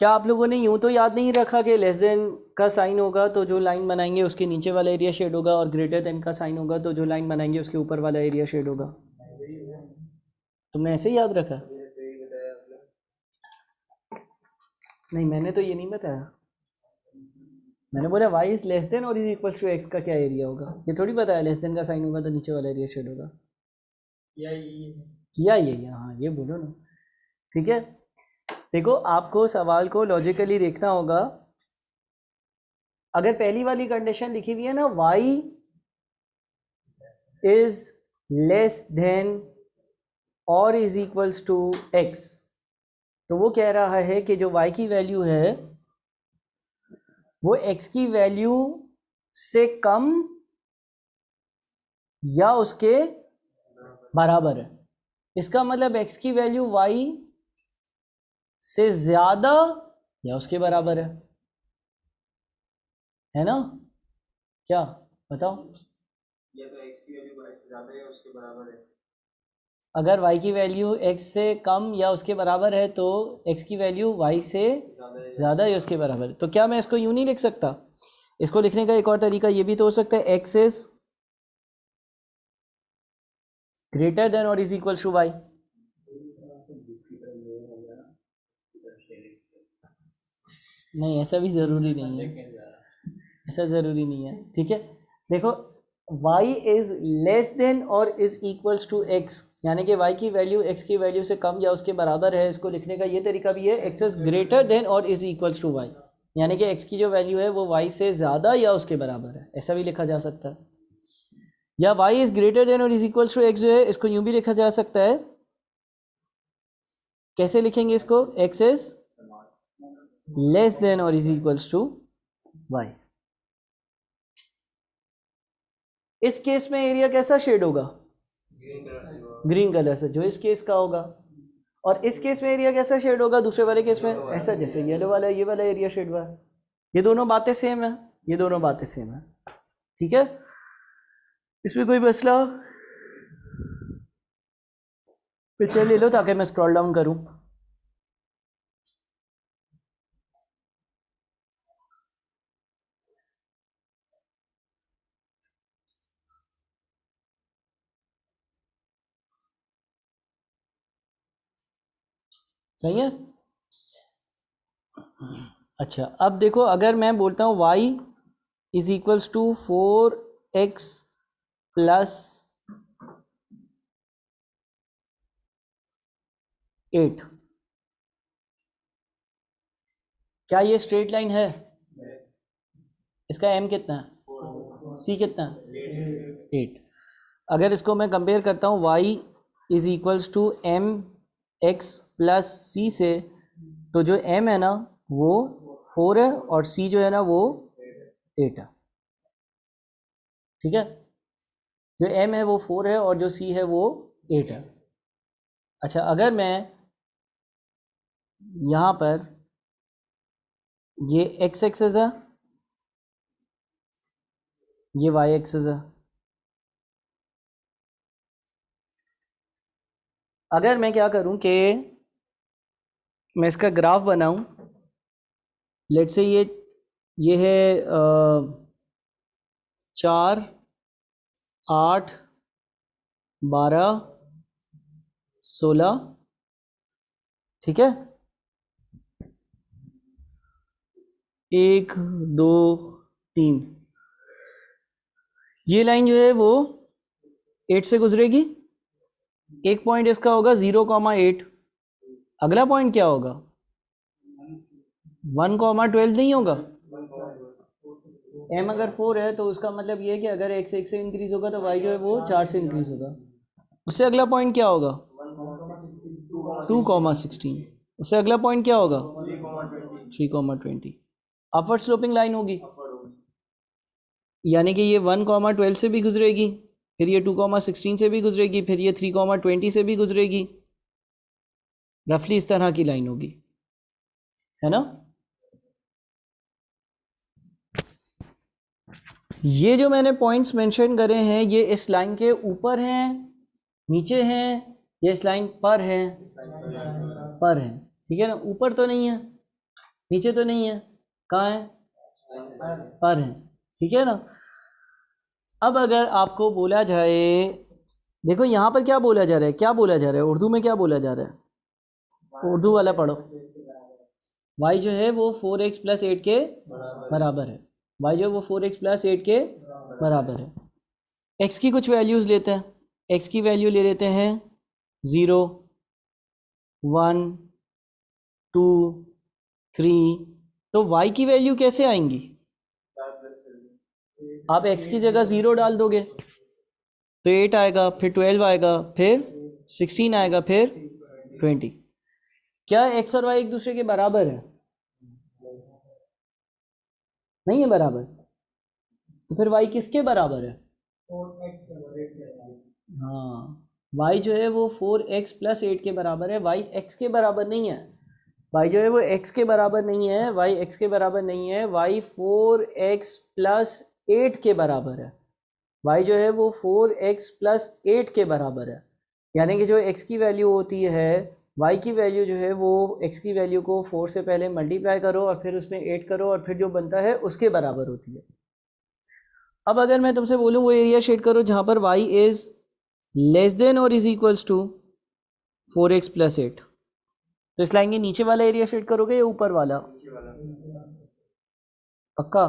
क्या आप लोगों ने यूँ तो याद नहीं रखा कि लेस देन का साइन होगा तो जो लाइन बनाएंगे उसके नीचे वाला एरिया शेड होगा और ग्रेटर देन का साइन होगा तो जो लाइन बनाएंगे उसके ऊपर वाला एरिया शेड होगा तुमने ऐसे ही याद रखा नहीं मैंने तो ये नहीं बताया मैंने बोला वाई इज़ लेस देन और इज इक्वल टू एक्स का क्या एरिया होगा ये थोड़ी बताया लेस देन का साइन होगा तो नीचे वाला एरिया शेड होगा किया ये हाँ ये बोलो ना ठीक है देखो आपको सवाल को लॉजिकली देखना होगा अगर पहली वाली कंडीशन लिखी हुई है ना वाई इज लेस देन और इज इक्वल्स टू एक्स तो वो कह रहा है कि जो वाई की वैल्यू है वो एक्स की वैल्यू से कम या उसके बराबर है इसका मतलब एक्स की वैल्यू वाई से ज्यादा या उसके बराबर है है ना क्या बताओ या तो x की वैल्यू y से ज्यादा या उसके बराबर है अगर y की वैल्यू x से कम या उसके बराबर है तो x की वैल्यू y से ज़्यादा या उसके बराबर तो क्या मैं इसको यूँ नहीं लिख सकता इसको लिखने का एक और तरीका ये भी तो हो सकता है x इज़ ग्रेटर देन और इज इक्वल टू वाई नहीं ऐसा भी ज़रूरी नहीं है ऐसा ज़रूरी नहीं है ठीक है देखो y इज़ लेस देन और इज़ इक्वल्स टू x यानी कि y की वैल्यू x की वैल्यू से कम या उसके बराबर है इसको लिखने का ये तरीका भी है x इज़ ग्रेटर देन और इज़ इक्वल्स टू y यानी कि x की जो वैल्यू है वो y से ज़्यादा या उसके बराबर है ऐसा भी लिखा जा सकता है या y इज़ ग्रेटर देन और इज़ इक्वल्स टू x जो है इसको यूँ भी लिखा जा सकता है कैसे लिखेंगे इसको x इज़ less than or is equals to y इस केस में एरिया कैसा शेड होगा ग्रीन कलर से जो इस केस का होगा और इस केस में एरिया कैसा शेड होगा दूसरे वाले केस में ऐसा जैसे येलो वाला ये वाला एरिया शेड हुआ है ये दोनों बातें सेम है ये दोनों बातें सेम है ठीक है इसमें कोई मसला पिक्चर ले लो ताकि मैं स्क्रॉल डाउन करूं सही है अच्छा अब देखो अगर मैं बोलता हूँ y is equals to four x plus eight क्या ये स्ट्रेट लाइन है इसका एम कितना है सी कितना एट अगर इसको मैं कंपेयर करता हूँ y is equals to m x plus c से तो जो एम है ना वो फोर है और सी जो है ना वो एट है ठीक है जो एम है वो फोर है और जो सी है वो एट है अच्छा अगर मैं यहाँ पर ये एक्स एक्सेस है ये वाई एक्सेस है अगर मैं क्या करूं कि मैं इसका ग्राफ बनाऊं लेट से ये ये है चार आठ बारह सोलह ठीक है एक दो तीन ये लाइन जो है वो एट से गुजरेगी एक पॉइंट इसका होगा जीरो कॉमा एट अगला पॉइंट क्या होगा वन कॉमा ट्वेल्व नहीं होगा एम अगर फोर है तो उसका मतलब ये है कि अगर एक्स एक से इंक्रीज होगा तो वाई जो है वो चार से इंक्रीज होगा उससे अगला पॉइंट क्या होगा टू कॉमा सिक्सटीन उससे अगला पॉइंट क्या होगा three comma twenty upward sloping line होगी यानी कि ये वन कॉमा ट्वेल्व से भी गुजरेगी फिर ये टू कॉमा सिक्सटीन से भी गुजरेगी फिर ये थ्री कॉमा ट्वेंटी से भी गुजरेगी रफली इस तरह की लाइन होगी है ना ये जो मैंने पॉइंट्स मेंशन करे हैं ये इस लाइन के ऊपर हैं नीचे हैं ये इस लाइन पर हैं पर हैं ठीक है ना ऊपर तो नहीं है नीचे तो नहीं है कहाँ है पर हैं ठीक है ना अब अगर आपको बोला जाए देखो यहाँ पर क्या बोला जा रहा है क्या बोला जा रहा है उर्दू में क्या बोला जा रहा है उर्दू वाला पढ़ो वाई जो है वो फोर एक्स प्लस एट के बराबर है वाई जो है वो फोर एक्स प्लस एट के बराबर है एक्स की कुछ वैल्यूज़ लेते हैं एक्स की वैल्यू ले लेते हैं ज़ीरो वन टू थ्री तो वाई की वैल्यू कैसे आएंगी आप एक्स की जगह ज़ीरो डाल दोगे तो एट आएगा फिर ट्वेल्व आएगा फिर सिक्सटीन आएगा फिर ट्वेंटी क्या एक्स और वाई एक दूसरे के बराबर है नहीं है बराबर तो फिर वाई किसके बराबर है हाँ वाई जो है वो फोर एक्स प्लस एट के बराबर है वाई एक्स के बराबर नहीं है वाई जो है वो एक्स के बराबर नहीं है वाई एक्स के बराबर नहीं है y four x plus eight के बराबर है वाई जो है वो फोर एक्स प्लस एट के बराबर है यानी कि जो एक्स की वैल्यू होती है वाई की वैल्यू जो है वो एक्स की वैल्यू को फोर से पहले मल्टीप्लाई करो और फिर उसमें एट करो और फिर जो बनता है उसके बराबर होती है अब अगर मैं तुमसे बोलूँ वो एरिया शेड करो जहाँ पर वाई इज़ लेस देन और is equals to four x plus eight तो इस लाइन के नीचे वाला एरिया शेड करोगे या ऊपर वाला पक्का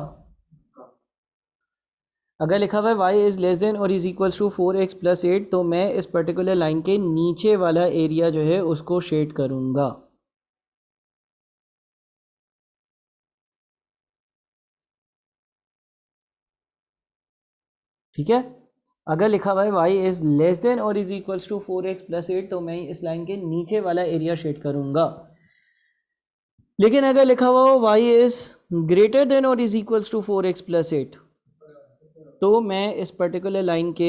अगर लिखा हुआ है वाई इज़ लेस देन और is equal to four x plus eight तो मैं इस पर्टिकुलर लाइन के नीचे वाला एरिया जो है उसको शेड करूँगा ठीक है अगर लिखा हुआ है वाई इज़ लेस देन और is equal to four x plus eight तो मैं इस लाइन के नीचे वाला एरिया शेड करूंगा लेकिन अगर लिखा हुआ हो वाई इज़ ग्रेटर देन और is equal to four x plus eight तो मैं इस पर्टिकुलर लाइन के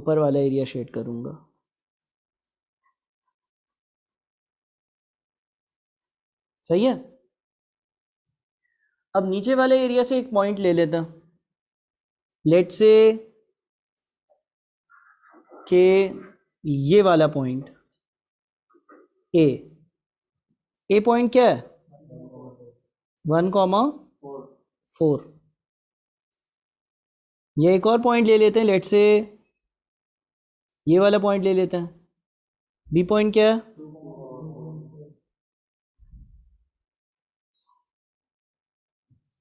ऊपर वाला एरिया शेड करूंगा सही है अब नीचे वाले एरिया से एक पॉइंट ले लेता लेट से के ये वाला पॉइंट ए ए पॉइंट क्या है वन कॉमा फोर ये एक और पॉइंट ले लेते हैं लेट से ये वाला पॉइंट ले लेते हैं बी पॉइंट क्या है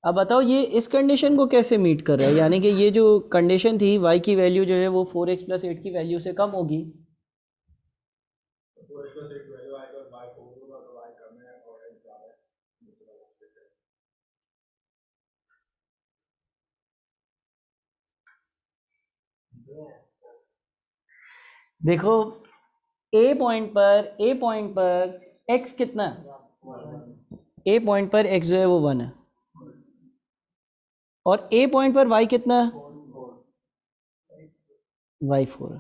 अब बताओ ये इस कंडीशन को कैसे मीट कर रहा है यानी कि ये जो कंडीशन थी वाई की वैल्यू जो है वो फोर एक्स प्लस एट की वैल्यू से कम होगी देखो ए पॉइंट पर ए पॉइंट पर एक्स कितना ए पॉइंट पर एक्स जो है वो वन है और ए पॉइंट पर वाई कितना वाई फोर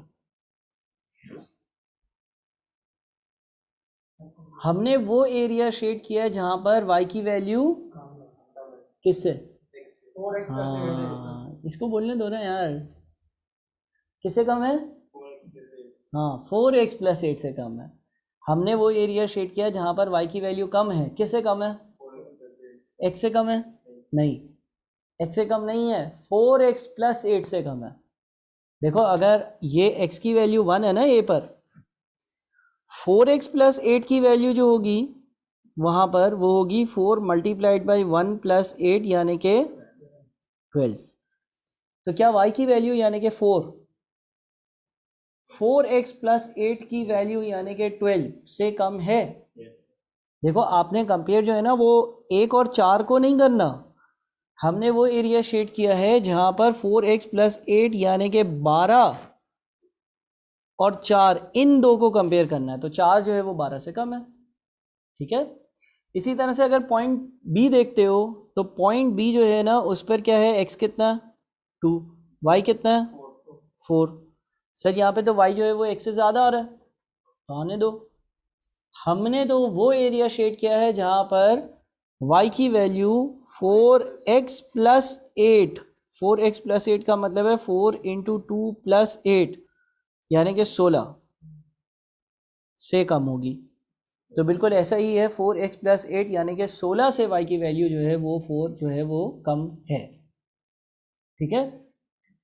हमने वो एरिया शेड किया जहां पर वाई की वैल्यू किससे हाँ इसको बोलने दो ना यार किससे कम है हाँ फोर एक्स प्लस एट से कम है हमने वो एरिया शेड किया जहाँ पर वाई की वैल्यू कम है किससे कम है एक्स से कम है नहीं एक्स से कम नहीं है फोर एक्स प्लस एट से कम है देखो अगर ये एक्स की वैल्यू वन है ना ए पर फोर एक्स प्लस एट की वैल्यू जो होगी वहाँ पर वो होगी four multiplied by one plus eight यानी के ट्वेल्व तो क्या वाई की वैल्यू यानी कि four four x plus eight की वैल्यू यानी कि ट्वेल्व से कम है देखो आपने कंपेयर जो है ना वो एक और चार को नहीं करना हमने वो एरिया शेड किया है जहां पर फोर एक्स प्लस एट यानी कि बारह और चार इन दो को कंपेयर करना है तो चार जो है वो बारह से कम है ठीक है इसी तरह से अगर पॉइंट बी देखते हो तो पॉइंट बी जो है ना उस पर क्या है एक्स कितना टू वाई कितना है फोर सर यहाँ पे तो वाई जो है वो एक से ज़्यादा आ रहा है तो आने दो हमने तो वो एरिया शेड किया है जहाँ पर वाई की value four x plus eight four x plus eight का मतलब है four into two plus eight यानी कि सोलह से कम होगी तो बिल्कुल ऐसा ही है फोर एक्स प्लस एट यानी कि सोलह से वाई की वैल्यू जो है वो फोर जो है वो कम है ठीक है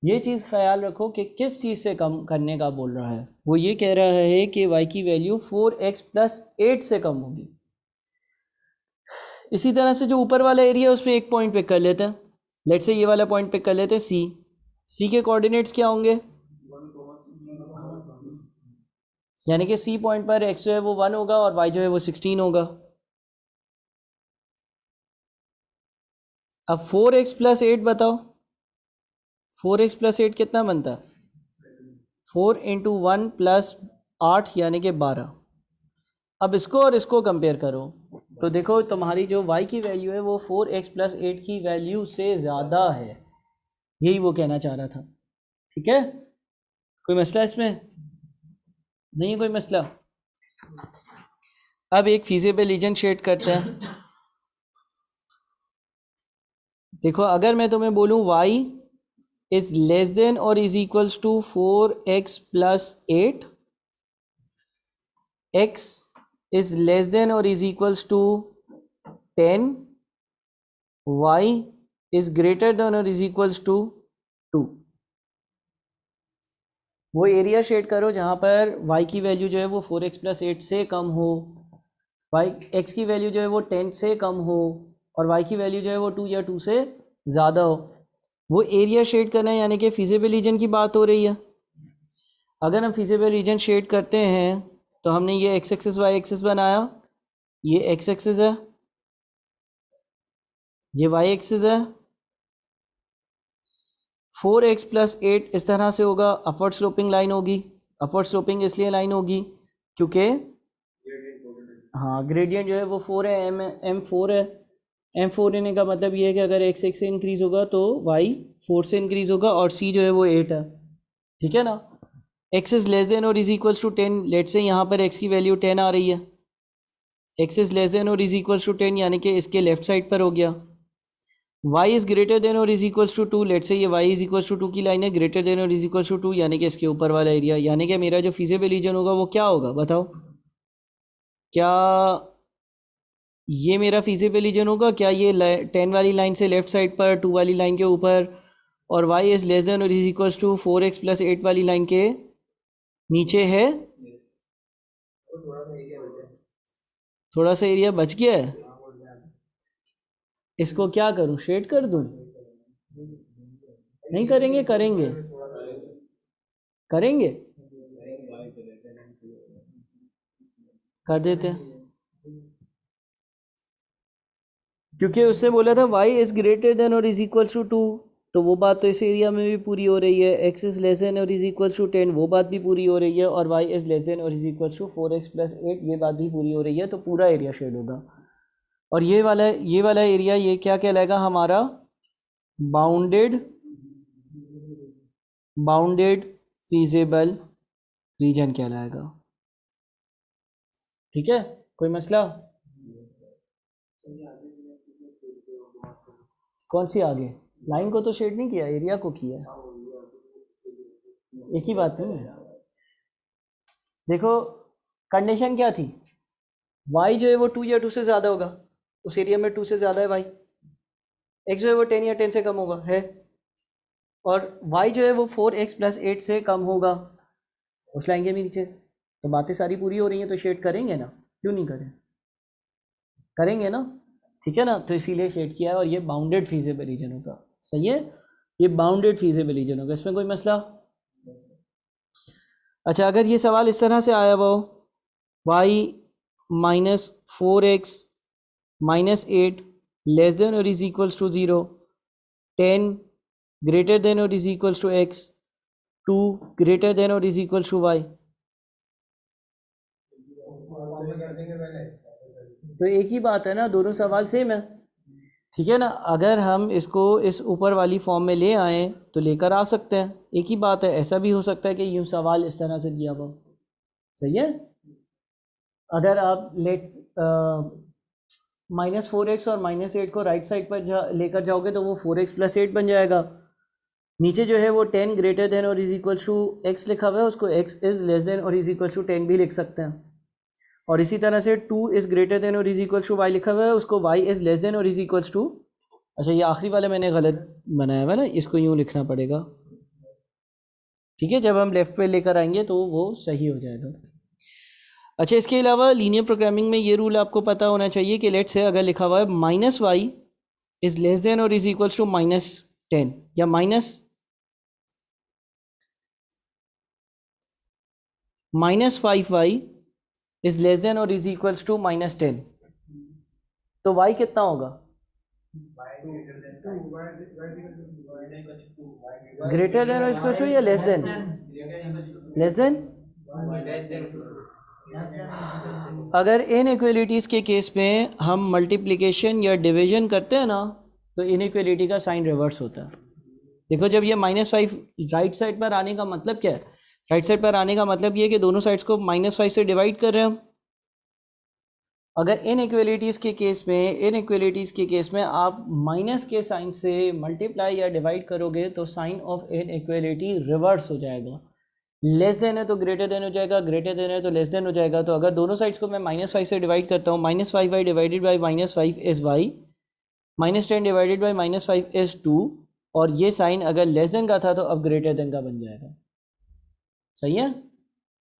ये चीज़ ख्याल रखो कि किस चीज़ से कम करने का बोल रहा है वो ये कह रहा है कि वाई की value four x plus eight से कम होगी इसी तरह से जो ऊपर वाला एरिया है उस पर एक पॉइंट पिक कर लेते हैं लेट से ये वाला पॉइंट पिक कर लेते हैं सी सी के कोऑर्डिनेट्स क्या होंगे यानी कि सी पॉइंट पर एक्स जो है वो वन होगा और वाई जो है वो सिक्सटीन होगा अब फोर एक्स प्लस एट बताओ फोर एक्स प्लस एट कितना बनता है फोर इंटू वन प्लस आठ यानी कि बारह अब इसको और इसको कंपेयर करो तो देखो तुम्हारी जो y की वैल्यू है वो फोर एक्स प्लस एट की वैल्यू से ज़्यादा है यही वो कहना चाह रहा था ठीक है कोई मसला इसमें नहीं है कोई मसला अब एक फीजेबल लीजन शेड करते हैं देखो अगर मैं तुम्हें बोलूँ y is less than or is equals to 4x plus 8 x is less than or is equals to 10 y is greater than or is equals to 2 वो एरिया शेड करो जहाँ पर y की वैल्यू जो है वो 4x प्लस एट से कम हो y x की वैल्यू जो है वो 10 से कम हो और y की वैल्यू जो है वो 2 या 2 से ज़्यादा हो वो एरिया शेड करना है यानी कि फिजिबल रीजन की बात हो रही है अगर हम फिजिबल रीजन शेड करते हैं तो हमने ये एक्स एक्सेस वाई एक्सेस बनाया ये एक्स एक्सेस है ये वाई एक्सेस है फोर एक्स प्लस एट इस तरह से होगा अपवर्ड स्लोपिंग लाइन होगी अपवर्ड स्लोपिंग इसलिए लाइन होगी क्योंकि हाँ ग्रेडियंट जो है वो फोर है एम एम फोर है एम फोर एन ए का मतलब ये है कि अगर एक्स एक्स से इंक्रीज होगा तो वाई फोर से इंक्रीज होगा और सी जो है वो एट है ठीक है ना एक्स इज़ लेस देन और is equals to ten let से यहाँ पर एक्स की वैल्यू टेन आ रही है एक्स इज़ लेस देन और इज इक्वल्स टू टेन यानी कि इसके लेफ्ट साइड पर हो गया वाई इज़ ग्रेटर देन और is equals to two let से ये y is equals to two की लाइन है ग्रेटर देन और इज इक्वल्स टू टू यानी कि इसके ऊपर वाला एरिया यानी कि मेरा जो फिजेबल रीजन होगा वो क्या होगा बताओ क्या ये मेरा फिजिबल रीजन होगा क्या ये टेन वाली लाइन से लेफ्ट साइड पर टू वाली लाइन के ऊपर और वाई इज़ लेस देन और is equal to four x plus eight वाली लाइन के नीचे है थोड़ा सा एरिया बच गया है इसको क्या करूं शेड कर दूं नहीं करेंगे करेंगे करेंगे कर देते हैं क्योंकि उसने बोला था वाई इज़ ग्रेटर देन और इज़ इक्वल्स टू टू तो वो बात तो इस एरिया में भी पूरी हो रही है एक्स इज़ लेस देन और इज़ इक्वल्स टू टेन वो बात भी पूरी हो रही है और वाई इज़ लेस देन और is equals to four x plus eight ये बात भी पूरी हो रही है तो पूरा एरिया शेड होगा और ये वाला ये वाला एरिया ये क्या कहलाएगा हमारा बाउंडेड बाउंडेड फीजेबल रीजन कहलाएगा ठीक है कोई मसला कौन सी आगे लाइन को तो शेड नहीं किया एरिया को किया एक ही बात नहीं है देखो कंडीशन क्या थी वाई जो है वो टू या टू से ज़्यादा होगा उस एरिया में टू से ज़्यादा है वाई एक्स जो है वो टेन या टेन से कम होगा है और वाई जो है वो फोर एक्स प्लस एट से कम होगा उस लाएंगे भी नीचे तो बातें सारी पूरी हो रही हैं तो शेड करेंगे ना क्यों नहीं करें करेंगे ना ठीक है ना तो इसीलिए शेड किया है और ये बाउंडेड फीजेबल रीजनों का सही है ये बाउंडेड फीजेबल रीजन होगा इसमें कोई मसला अच्छा अगर ये सवाल इस तरह से आया वो y minus four x minus eight less than और is equals to zero ten greater than और is equals to x two greater than और इज इक्वल्स टू वाई तो एक ही बात है ना दोनों सवाल सेम है ठीक है ना अगर हम इसको इस ऊपर वाली फॉर्म में ले आए तो लेकर आ सकते हैं एक ही बात है ऐसा भी हो सकता है कि यूँ सवाल इस तरह से दिया हुआ सही है अगर आप लेट माइनस फोर एक्स और माइनस एट को राइट साइड पर जा, लेकर जाओगे तो वो फोर एक्स प्लस एट बन जाएगा नीचे जो है वो टेन ग्रेटर देन और इज इक्वल टू एक्स लिखा हुआ है उसको एक्स इज़ लेस देन और इज इक्वल टू टेन भी लिख सकते हैं और इसी तरह से टू इज़ ग्रेटर देन और इज़ इक्वल्स टू वाई लिखा हुआ है उसको वाई इज़ लेस देन और इज़ इक्वल्स टू अच्छा ये आखिरी वाला मैंने गलत बनाया हुआ ना इसको यूँ लिखना पड़ेगा ठीक है जब हम लेफ़्ट पे लेकर आएंगे तो वो सही हो जाएगा अच्छा इसके अलावा लीनियर प्रोग्रामिंग में ये रूल आपको पता होना चाहिए कि लेट्स से अगर लिखा हुआ है minus y is less than और is equals to minus ten या minus minus five y is less than और is equals to minus ten तो वाई कितना होगा greater than or equals to या लेस देन लेस देन अगर इन इक्वलिटीज़ के केस में हम मल्टीप्लिकेशन या डिवीजन करते हैं ना तो इन इक्वलिटी का साइन रिवर्स होता है देखो जब ये माइनस फाइव राइट साइड पर आने का मतलब क्या है राइट साइड पर आने का मतलब ये है कि दोनों साइड्स को माइनस फाइव से डिवाइड कर रहे हैं अगर इन इक्वेलिटीज़ के केस में इन इक्वेलिटीज़ के केस में आप माइनस के साइन से मल्टीप्लाई या डिवाइड करोगे तो sign of inequality reverse हो जाएगा लेस देन है तो ग्रेटर देन हो जाएगा ग्रेटर देन है तो लेस देन हो जाएगा तो अगर दोनों साइड्स को मैं माइनस फाइव से डिवाइड करता हूँ minus five y divided by minus five is y minus ten divided by minus five is two और ये साइन अगर लेस देन का था तो अब ग्रेटर देन का बन जाएगा सही है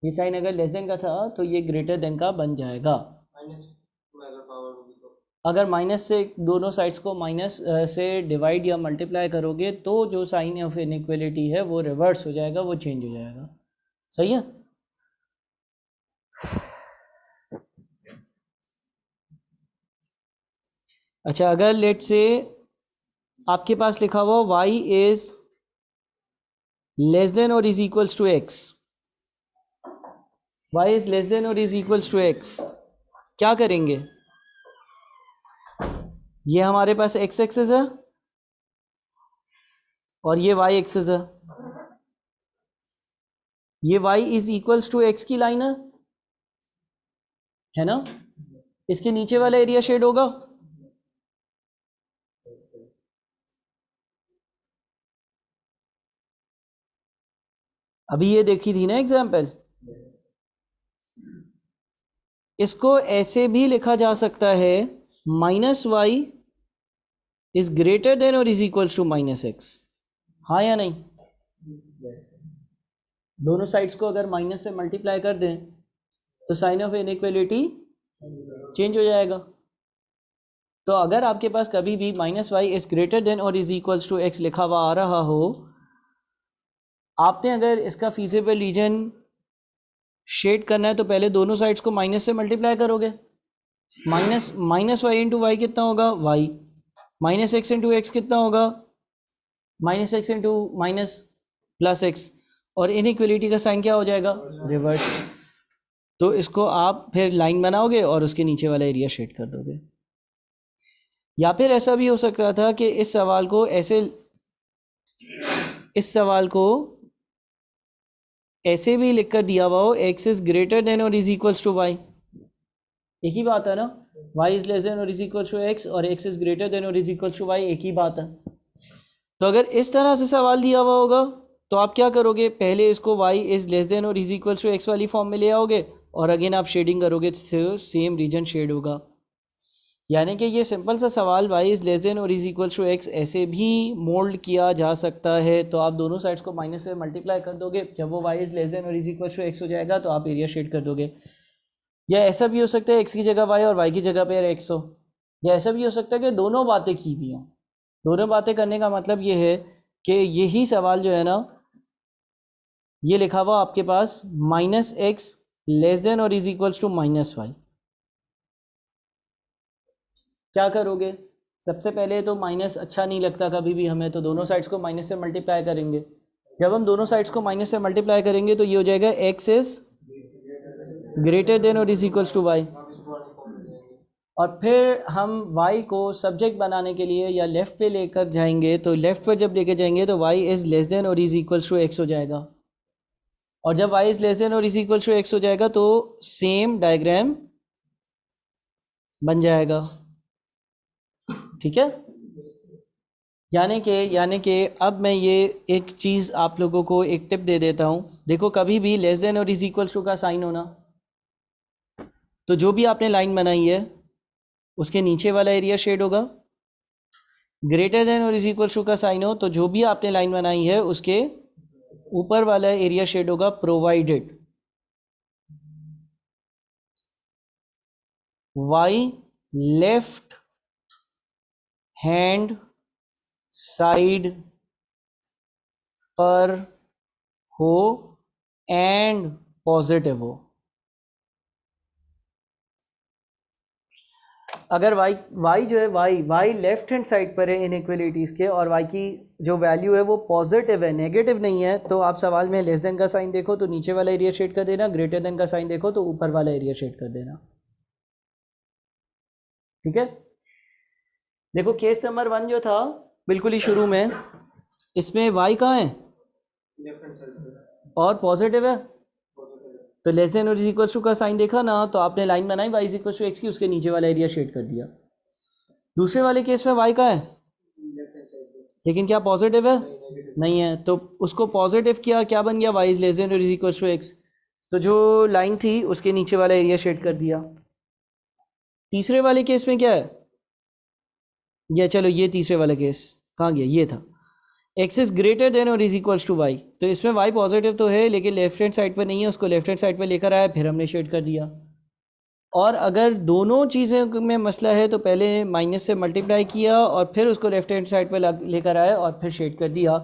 ये साइन अगर लेस देन का था तो ये ग्रेटर देन का बन जाएगा तो। अगर माइनस से दोनों साइड्स को माइनस से डिवाइड या मल्टीप्लाई करोगे तो जो साइन ऑफ इनक्वलिटी है वो रिवर्स हो जाएगा वो चेंज हो जाएगा सही है अच्छा अगर लेट से आपके पास लिखा हुआ y is less than or is equals to x y is less than or is equals to x क्या करेंगे ये हमारे पास x एक्सेस है और ये y एक्सेस है ये y is equals to x की लाइन है है ना इसके नीचे वाला एरिया शेड होगा अभी ये देखी थी ना एग्जाम्पल इसको ऐसे भी लिखा जा सकता है minus y is greater than और is equals to minus x हाँ या नहीं दोनों साइड्स को अगर माइनस से मल्टीप्लाई कर दें तो साइन ऑफ इनक्वेलिटी चेंज हो जाएगा तो अगर आपके पास कभी भी minus y is greater than और इज इक्वल्स टू एक्स लिखा हुआ आ रहा हो आपने अगर इसका फीजेबल रीजन शेड करना है तो पहले दोनों साइड्स को माइनस से मल्टीप्लाई करोगे minus minus y into y कितना होगा y minus x into x कितना होगा minus x into minus plus x और इन इक्वलिटी का साइन क्या हो जाएगा रिवर्स तो इसको आप फिर लाइन बनाओगे और उसके नीचे वाला एरिया शेड कर दोगे या फिर ऐसा भी हो सकता था कि इस सवाल को ऐसे इस सवाल को ऐसे भी लिख कर दिया हुआ हो एक्स इज ग्रेटर देन और इज इक्वल्स टू वाई एक ही बात है ना वाई इज लेस देन और इज इक्वल्स टू एक्स और एक्स इज ग्रेटर देन और इज इक्वल्स टू वाई एक ही बात है तो अगर इस तरह से सवाल दिया हुआ होगा तो आप क्या करोगे पहले इसको वाई इज लेस देन और इज इक्वल्स टू एक्स वाली फॉर्म में ले आओगे और अगेन आप शेडिंग करोगे तो सेम रीजन शेड होगा यानी कि ये सिंपल सा सवाल वाई इज़ लेस देन और इज़ इक्वल टू एक्स ऐसे भी मोल्ड किया जा सकता है तो आप दोनों साइड्स को माइनस से मल्टीप्लाई कर दोगे जब वो वाई इज़ लेस देन और इज़ इक्वल टू एक्स हो जाएगा तो आप एरिया शेड कर दोगे या ऐसा भी हो सकता है एक्स की जगह वाई और वाई की जगह पर एक्स हो या ऐसा भी हो सकता है कि दोनों बातें की भी हों दोनों बातें करने का मतलब ये है कि यही सवाल जो है ना ये लिखा हुआ आपके पास माइनस एक्स लेस देन और is equals to minus y क्या करोगे सबसे पहले तो माइनस अच्छा नहीं लगता कभी भी हमें तो दोनों साइड्स को माइनस से मल्टीप्लाई करेंगे जब हम दोनों साइड्स को माइनस से मल्टीप्लाई करेंगे तो ये हो जाएगा एक्स इज ग्रेटर देन और इज इक्वल्स टू वाई और फिर हम y को सब्जेक्ट बनाने के लिए या लेफ़्ट पे लेकर जाएंगे तो लेफ़्ट पर जब लेके जाएंगे तो y इज़ लेस देन और इज़ इक्वल्स टू एक्स हो जाएगा और जब y इज़ लेस देन और इज़ इक्वल्स टू एक्स हो जाएगा तो सेम डायग्राम बन जाएगा ठीक है यानी कि यानी कि अब मैं ये एक चीज़ आप लोगों को एक टिप दे देता हूँ देखो कभी भी लेस देन और इज इक्वल टू का साइन होना तो जो भी आपने लाइन बनाई है उसके नीचे वाला एरिया शेड होगा ग्रेटर देन और इज इक्वल टू का साइन हो तो जो भी आपने लाइन बनाई है उसके ऊपर वाला एरिया शेड होगा provided y left hand side पर हो एंड पॉजिटिव हो अगर वाई वाई जो है y y left hand side पर है इनक्वलिटीज़ के और वाई की जो वैल्यू है वो पॉजिटिव है नेगेटिव नहीं है तो आप सवाल में लेस देन का साइन देखो तो नीचे वाला एरिया शेड कर देना ग्रेटर देन का साइन देखो तो ऊपर वाला एरिया शेड कर देना ठीक है देखो केस नंबर वन जो था बिल्कुल ही शुरू में इसमें वाई कहाँ है और पॉजिटिव है तो लेस देन और इज इक्वल टू का साइन देखा ना तो आपने लाइन बनाई y is equal to x की उसके नीचे वाला एरिया शेड कर दिया दूसरे वाले केस में वाई का है लेकिन क्या पॉजिटिव है नहीं है तो उसको पॉजिटिव किया क्या बन गया वाई इज लेस देन और इज इक्वल टू एक्स तो जो लाइन थी उसके नीचे वाला एरिया शेड कर दिया तीसरे वाले केस में क्या है या चलो ये तीसरे वाला केस कहाँ गया ये था एक्स इज़ ग्रेटर देन और इज इक्वल्स टू वाई तो इसमें वाई पॉजिटिव तो है लेकिन लेफ्ट हैंड साइड पर नहीं है उसको लेफ्ट हैंड साइड पर लेकर आया फिर हमने शेड कर दिया और अगर दोनों चीज़ों में मसला है तो पहले माइनस से मल्टीप्लाई किया और फिर उसको लेफ्ट हैंड साइड पर लेकर आया और फिर शेड कर दिया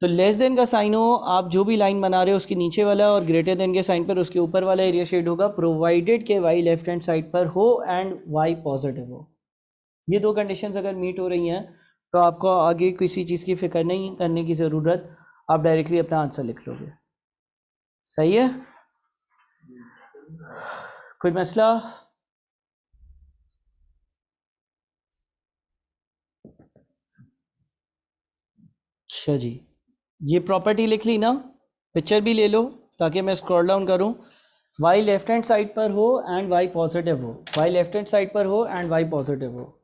तो लेस देन का साइन हो आप जो भी लाइन बना रहे हो उसके नीचे वाला और ग्रेटर देन के साइन पर उसके ऊपर वाला एरिया शेड होगा प्रोवाइडेड के वाई लेफ्ट हैंड साइड पर हो एंड वाई पॉजिटिव हो ये दो कंडीशंस अगर मीट हो रही हैं तो आपको आगे किसी चीज़ की फ़िक्र नहीं करने की ज़रूरत आप डायरेक्टली अपना आंसर लिख लोगे सही है कोई मसला अच्छा जी ये प्रॉपर्टी लिख ली ना पिक्चर भी ले लो ताकि मैं स्क्रॉल डाउन करूं वाई लेफ्ट हैंड साइड पर हो एंड वाई पॉजिटिव हो वाई लेफ्ट हैंड साइड पर हो एंड वाई पॉजिटिव हो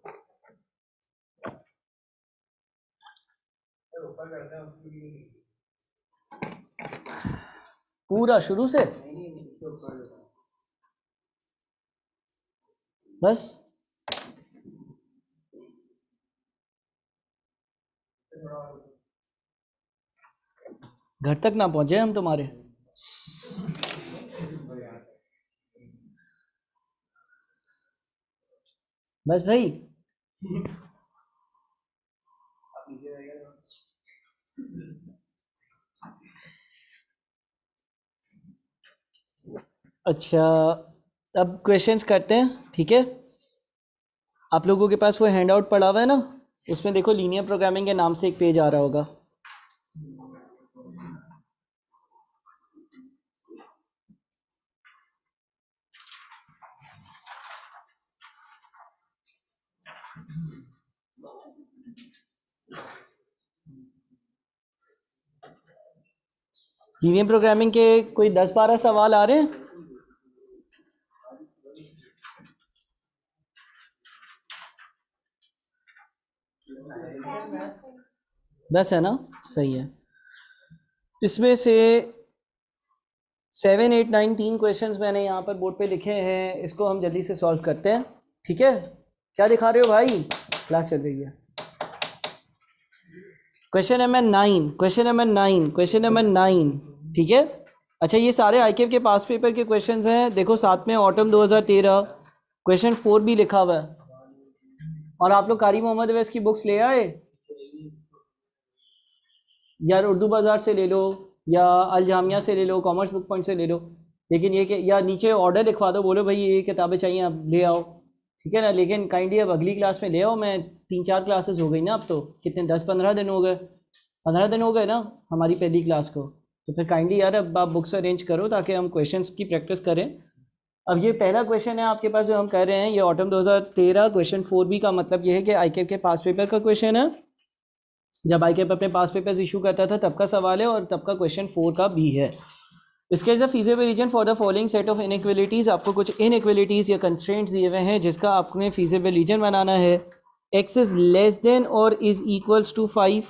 पूरा शुरू से बस घर तक ना पहुंचे हम तुम्हारे बस भाई अच्छा अब क्वेश्चंस करते हैं ठीक है आप लोगों के पास वो हैंड आउट पड़ा हुआ है ना उसमें देखो लीनियर प्रोग्रामिंग के नाम से एक पेज आ रहा होगा लीनियर प्रोग्रामिंग के कोई दस बारह सवाल आ रहे हैं दस है ना सही है इसमें से सेवन एट नाइन तीन क्वेश्चंस मैंने यहाँ पर बोर्ड पे लिखे हैं इसको हम जल्दी से सॉल्व करते हैं ठीक है क्या दिखा रहे हो भाई क्लास चल रही है question number nine question number nine question number nine ठीक है अच्छा ये सारे आई के पास पेपर के क्वेश्चंस हैं देखो साथ में ऑटम 2013 क्वेश्चन फोर भी लिखा हुआ है और आप लोग कारी मोहम्मद अवैस की बुक्स ले आए यार उर्दू बाज़ार से ले लो या अल जामिया से ले लो कॉमर्स बुक पॉइंट से ले लो लेकिन ये या नीचे ऑर्डर लिखवा दो बोलो भाई ये किताबें चाहिए आप ले आओ ठीक है ना लेकिन काइंडली अब अगली क्लास में ले आओ मैं तीन चार क्लासेस हो गई ना अब तो कितने दस पंद्रह दिन हो गए पंद्रह दिन हो गए ना हमारी पहली क्लास को तो फिर काइंडली यार अब आप बुक्स अरेंज करो ताकि हम क्वेश्चन की प्रैक्टिस करें अब ये पहला क्वेश्चन है आपके पास जो हम कह रहे हैं ये ऑटम 2013 क्वेश्चन फोर बी का मतलब ये है कि आई के पास पेपर का क्वेश्चन है जब आई अपने पास पेपर्स इशू करता था तब का सवाल है और तब का क्वेश्चन फोर का भी है इसके is a feasible region for the following set of inequalities आपको कुछ इनक्वलिटीज़ या कंस्ट्रेंट्स दिए हुए हैं जिसका आपने फीजेबल रीजन बनाना है एक्स इज़ लेस देन और is equals to five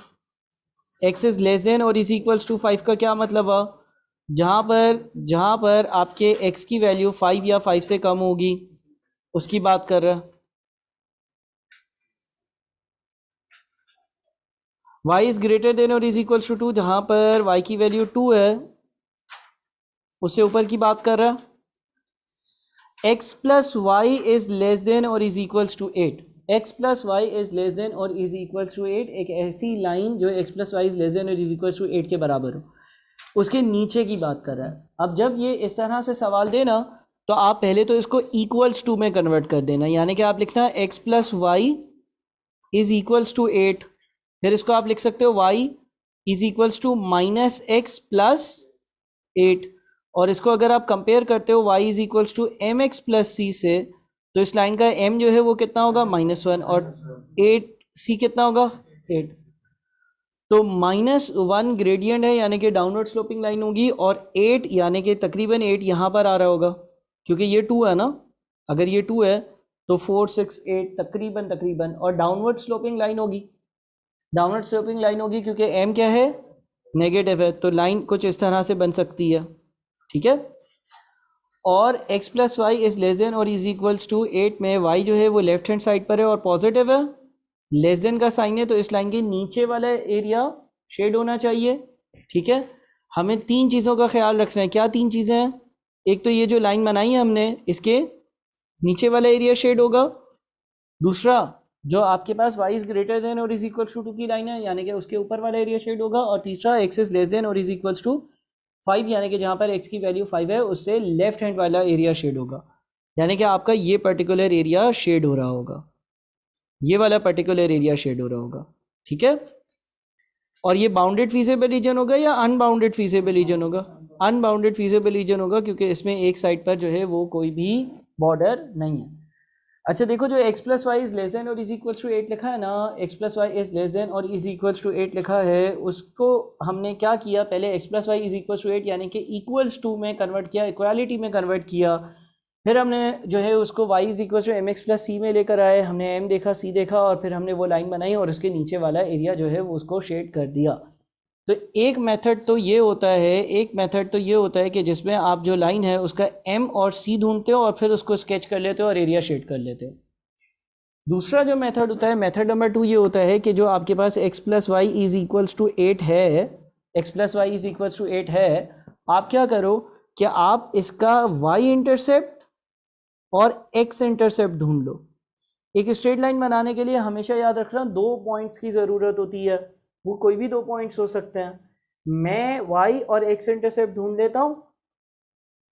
x is less than और इज़ इक्वल्स टू फाइव का क्या मतलब है जहाँ पर जहाँ पर आपके एक्स की वैल्यू फाइव या फाइव से कम होगी उसकी बात कर रहा वाई इज़ ग्रेटर देन और इज़ इक्वल्स टू टू जहाँ पर वाई की वैल्यू टू है उससे ऊपर की बात कर रहा x plus y is less than और is equals to eight x plus y is less than और इज इक्वल्स टू एट एक ऐसी लाइन जो x plus y is less than और इज इक्वल्स टू एट के बराबर हो उसके नीचे की बात कर रहा है अब जब ये इस तरह से सवाल देना तो आप पहले तो इसको इक्वल्स टू में कन्वर्ट कर देना यानी कि आप लिखना x plus y is equals to eight फिर इसको आप लिख सकते हो y is equals to minus x plus eight और इसको अगर आप कंपेयर करते हो y is equals to m x plus c से तो इस लाइन का m जो है वो कितना होगा माइनस वन और एट सी कितना होगा एट तो माइनस वन ग्रेडियंट है यानी कि डाउनवर्ड स्लोपिंग लाइन होगी और एट यानी कि तकरीबन एट यहाँ पर आ रहा होगा क्योंकि ये टू है ना अगर ये टू है तो फोर सिक्स एट तकरीबन तकरीबन और डाउनवर्ड स्लोपिंग लाइन होगी डाउनवर्ड स्लोपिंग लाइन होगी क्योंकि एम क्या है नेगेटिव है तो लाइन कुछ इस तरह से बन सकती है ठीक है और x plus y is less than और इज इक्वल्स टू एट में y जो है वो लेफ्ट हैंड साइड पर है और पॉजिटिव है लेस देन का साइन है तो इस लाइन के नीचे वाला एरिया शेड होना चाहिए ठीक है हमें तीन चीज़ों का ख्याल रखना है क्या तीन चीज़ें हैं एक तो ये जो लाइन बनाई है हमने इसके नीचे वाला एरिया शेड होगा दूसरा जो आपके पास वाई इज ग्रेटर देन और इज इक्वल्स टू टू की लाइन है यानी कि उसके ऊपर वाला एरिया शेड होगा और तीसरा एक्स इज लेस देन और इज इक्वल्स टू फाइव यानी कि जहाँ पर एक्स की वैल्यू फाइव है उससे लेफ्ट हैंड वाला एरिया शेड होगा यानी कि आपका ये पर्टिकुलर एरिया शेड हो रहा होगा ये वाला पर्टिकुलर एरिया शेड हो रहा होगा ठीक है और ये बाउंडेड फीजेबल रीजन होगा या अनबाउंडेड फीजेबल रीजन होगा अनबाउंडेड फीजेबल रीजन होगा क्योंकि इसमें एक साइड पर जो है वो कोई भी बॉर्डर नहीं है अच्छा देखो जो x plus y is less than और इज इक्वल्स टू एट लिखा है ना x plus y is less than और इज इक्वल्स टू एट लिखा है उसको हमने क्या किया पहले x plus y is equals to eight यानी कि इक्वल्स टू में कन्वर्ट किया इक्वालिटी में कन्वर्ट किया फिर हमने जो है उसको y is equals to m x plus c में लेकर आए हमने m देखा c देखा और फिर हमने वो लाइन बनाई और उसके नीचे वाला एरिया जो है वो उसको शेड कर दिया तो एक मेथड तो ये होता है एक मेथड तो ये होता है कि जिसमें आप जो लाइन है उसका एम और सी ढूंढते हो और फिर उसको स्केच कर लेते हो और एरिया शेड कर लेते हो दूसरा जो मेथड होता है मेथड नंबर टू ये होता है कि जो आपके पास x plus y is equals to eight है x plus y is equals to eight है आप क्या करो कि आप इसका वाई इंटरसेप्ट और एक्स इंटरसेप्ट ढूंढ लो एक स्ट्रेट लाइन बनाने के लिए हमेशा याद रखना दो पॉइंट्स की ज़रूरत होती है वो कोई भी दो पॉइंट्स हो सकते हैं मैं वाई और एक्स इंटरसेप्ट ढूंढ लेता हूँ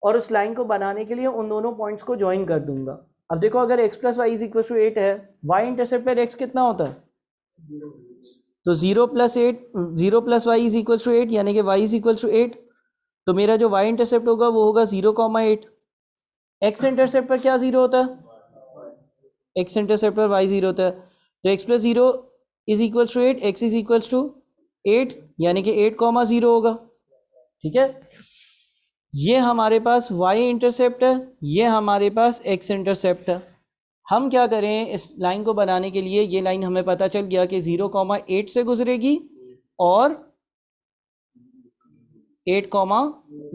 और उस लाइन को बनाने के लिए उन दोनों पॉइंट्स को ज्वाइन कर दूंगा अब देखो अगर x plus y is equal to eight है वाई इंटरसेप्ट पर एक्स कितना होता है तो zero plus eight zero plus y is equal to eight यानी कि y is equal to eight तो मेरा जो वाई इंटरसेप्ट होगा वो होगा zero comma eight x intercept पर क्या जीरो होता है एक्स इंटरसेप्ट पर वाई जीरो होता है तो x plus zero is equals to eight x is equals to eight यानी कि एट कॉमा ज़ीरो होगा ठीक है ये हमारे पास वाई इंटरसेप्ट है ये हमारे पास एक्स इंटरसेप्ट है हम क्या करें इस लाइन को बनाने के लिए ये लाइन हमें पता चल गया कि ज़ीरो कॉमा एट से गुजरेगी और एट कॉमा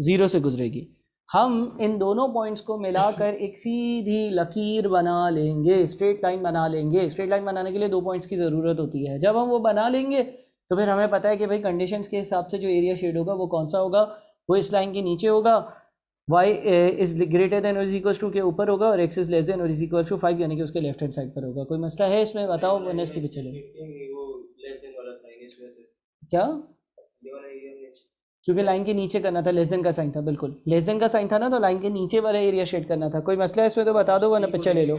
ज़ीरो से गुजरेगी हम इन दोनों पॉइंट्स को मिलाकर एक सीधी लकीर बना लेंगे स्ट्रेट लाइन बना लेंगे स्ट्रेट लाइन बनाने के लिए दो पॉइंट्स की ज़रूरत होती है जब हम वो बना लेंगे तो फिर हमें पता है कि भाई कंडीशंस के हिसाब से जो एरिया शेड होगा वो कौन सा होगा वो इस लाइन के नीचे होगा वाई इज़ ग्रेटर देन और इज टू के ऊपर होगा और एक्स इज़ लेस देन और इज इक्वल्स टू फाइव यानी कि उसके लेफ्ट हैंड साइड पर होगा कोई मसला है इसमें बताओ नेक्स्ट के पीछे क्या क्योंकि लाइन के नीचे करना था लेस देन का साइन था बिल्कुल लेस देन का साइन था ना तो लाइन के नीचे वाला एरिया शेड करना था कोई मसला है इसमें तो बता दो वरना पिक्चर ले लो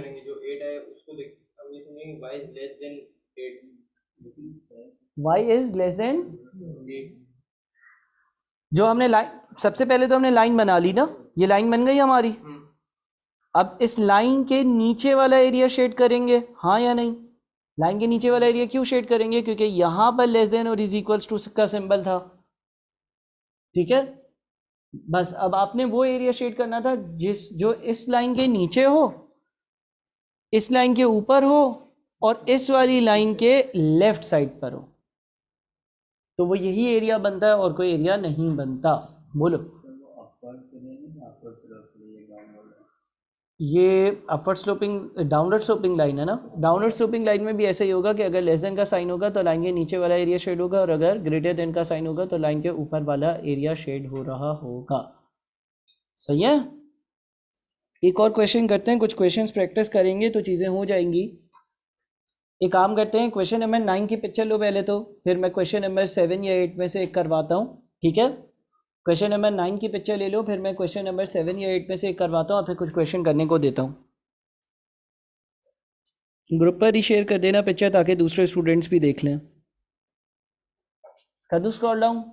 वाई इज लेस देन जो हमने लाइन सबसे पहले तो हमने लाइन बना ली ना ये लाइन बन गई हमारी हम्म। अब इस लाइन के नीचे वाला एरिया शेड करेंगे हाँ या नहीं लाइन के नीचे वाला एरिया क्यों शेड करेंगे क्योंकि यहाँ पर लेस देन और इज इक्वल्स टू का सिंबल था ठीक है बस अब आपने वो एरिया शेड करना था जिस जो इस लाइन के नीचे हो इस लाइन के ऊपर हो और इस वाली लाइन के लेफ्ट साइड पर हो तो वो यही एरिया बनता है और कोई एरिया नहीं बनता बोलो ये upward sloping downward sloping line है ना डाउनवर्ड स्लोपिंग लाइन में भी ऐसा ही होगा कि अगर लेस देन का साइन होगा तो लाइन के नीचे वाला एरिया शेड होगा और अगर ग्रेटर देन का साइन होगा तो लाइन के ऊपर वाला एरिया शेड हो रहा होगा सही है एक और क्वेश्चन करते हैं कुछ क्वेश्चंस प्रैक्टिस करेंगे तो चीज़ें हो जाएंगी एक काम करते हैं क्वेश्चन नंबर नाइन की पिक्चर लो पहले तो फिर मैं क्वेश्चन नंबर सेवन या एट में से एक करवाता हूँ ठीक है क्वेश्चन नंबर नाइन की पिक्चर ले लो फिर मैं क्वेश्चन नंबर सेवन या एट में से करवाता हूँ और फिर कुछ क्वेश्चन करने को देता हूँ ग्रुप पर ही शेयर कर देना पिक्चर ताकि दूसरे स्टूडेंट्स भी देख लें कर दूँ स्क्रॉल डाउन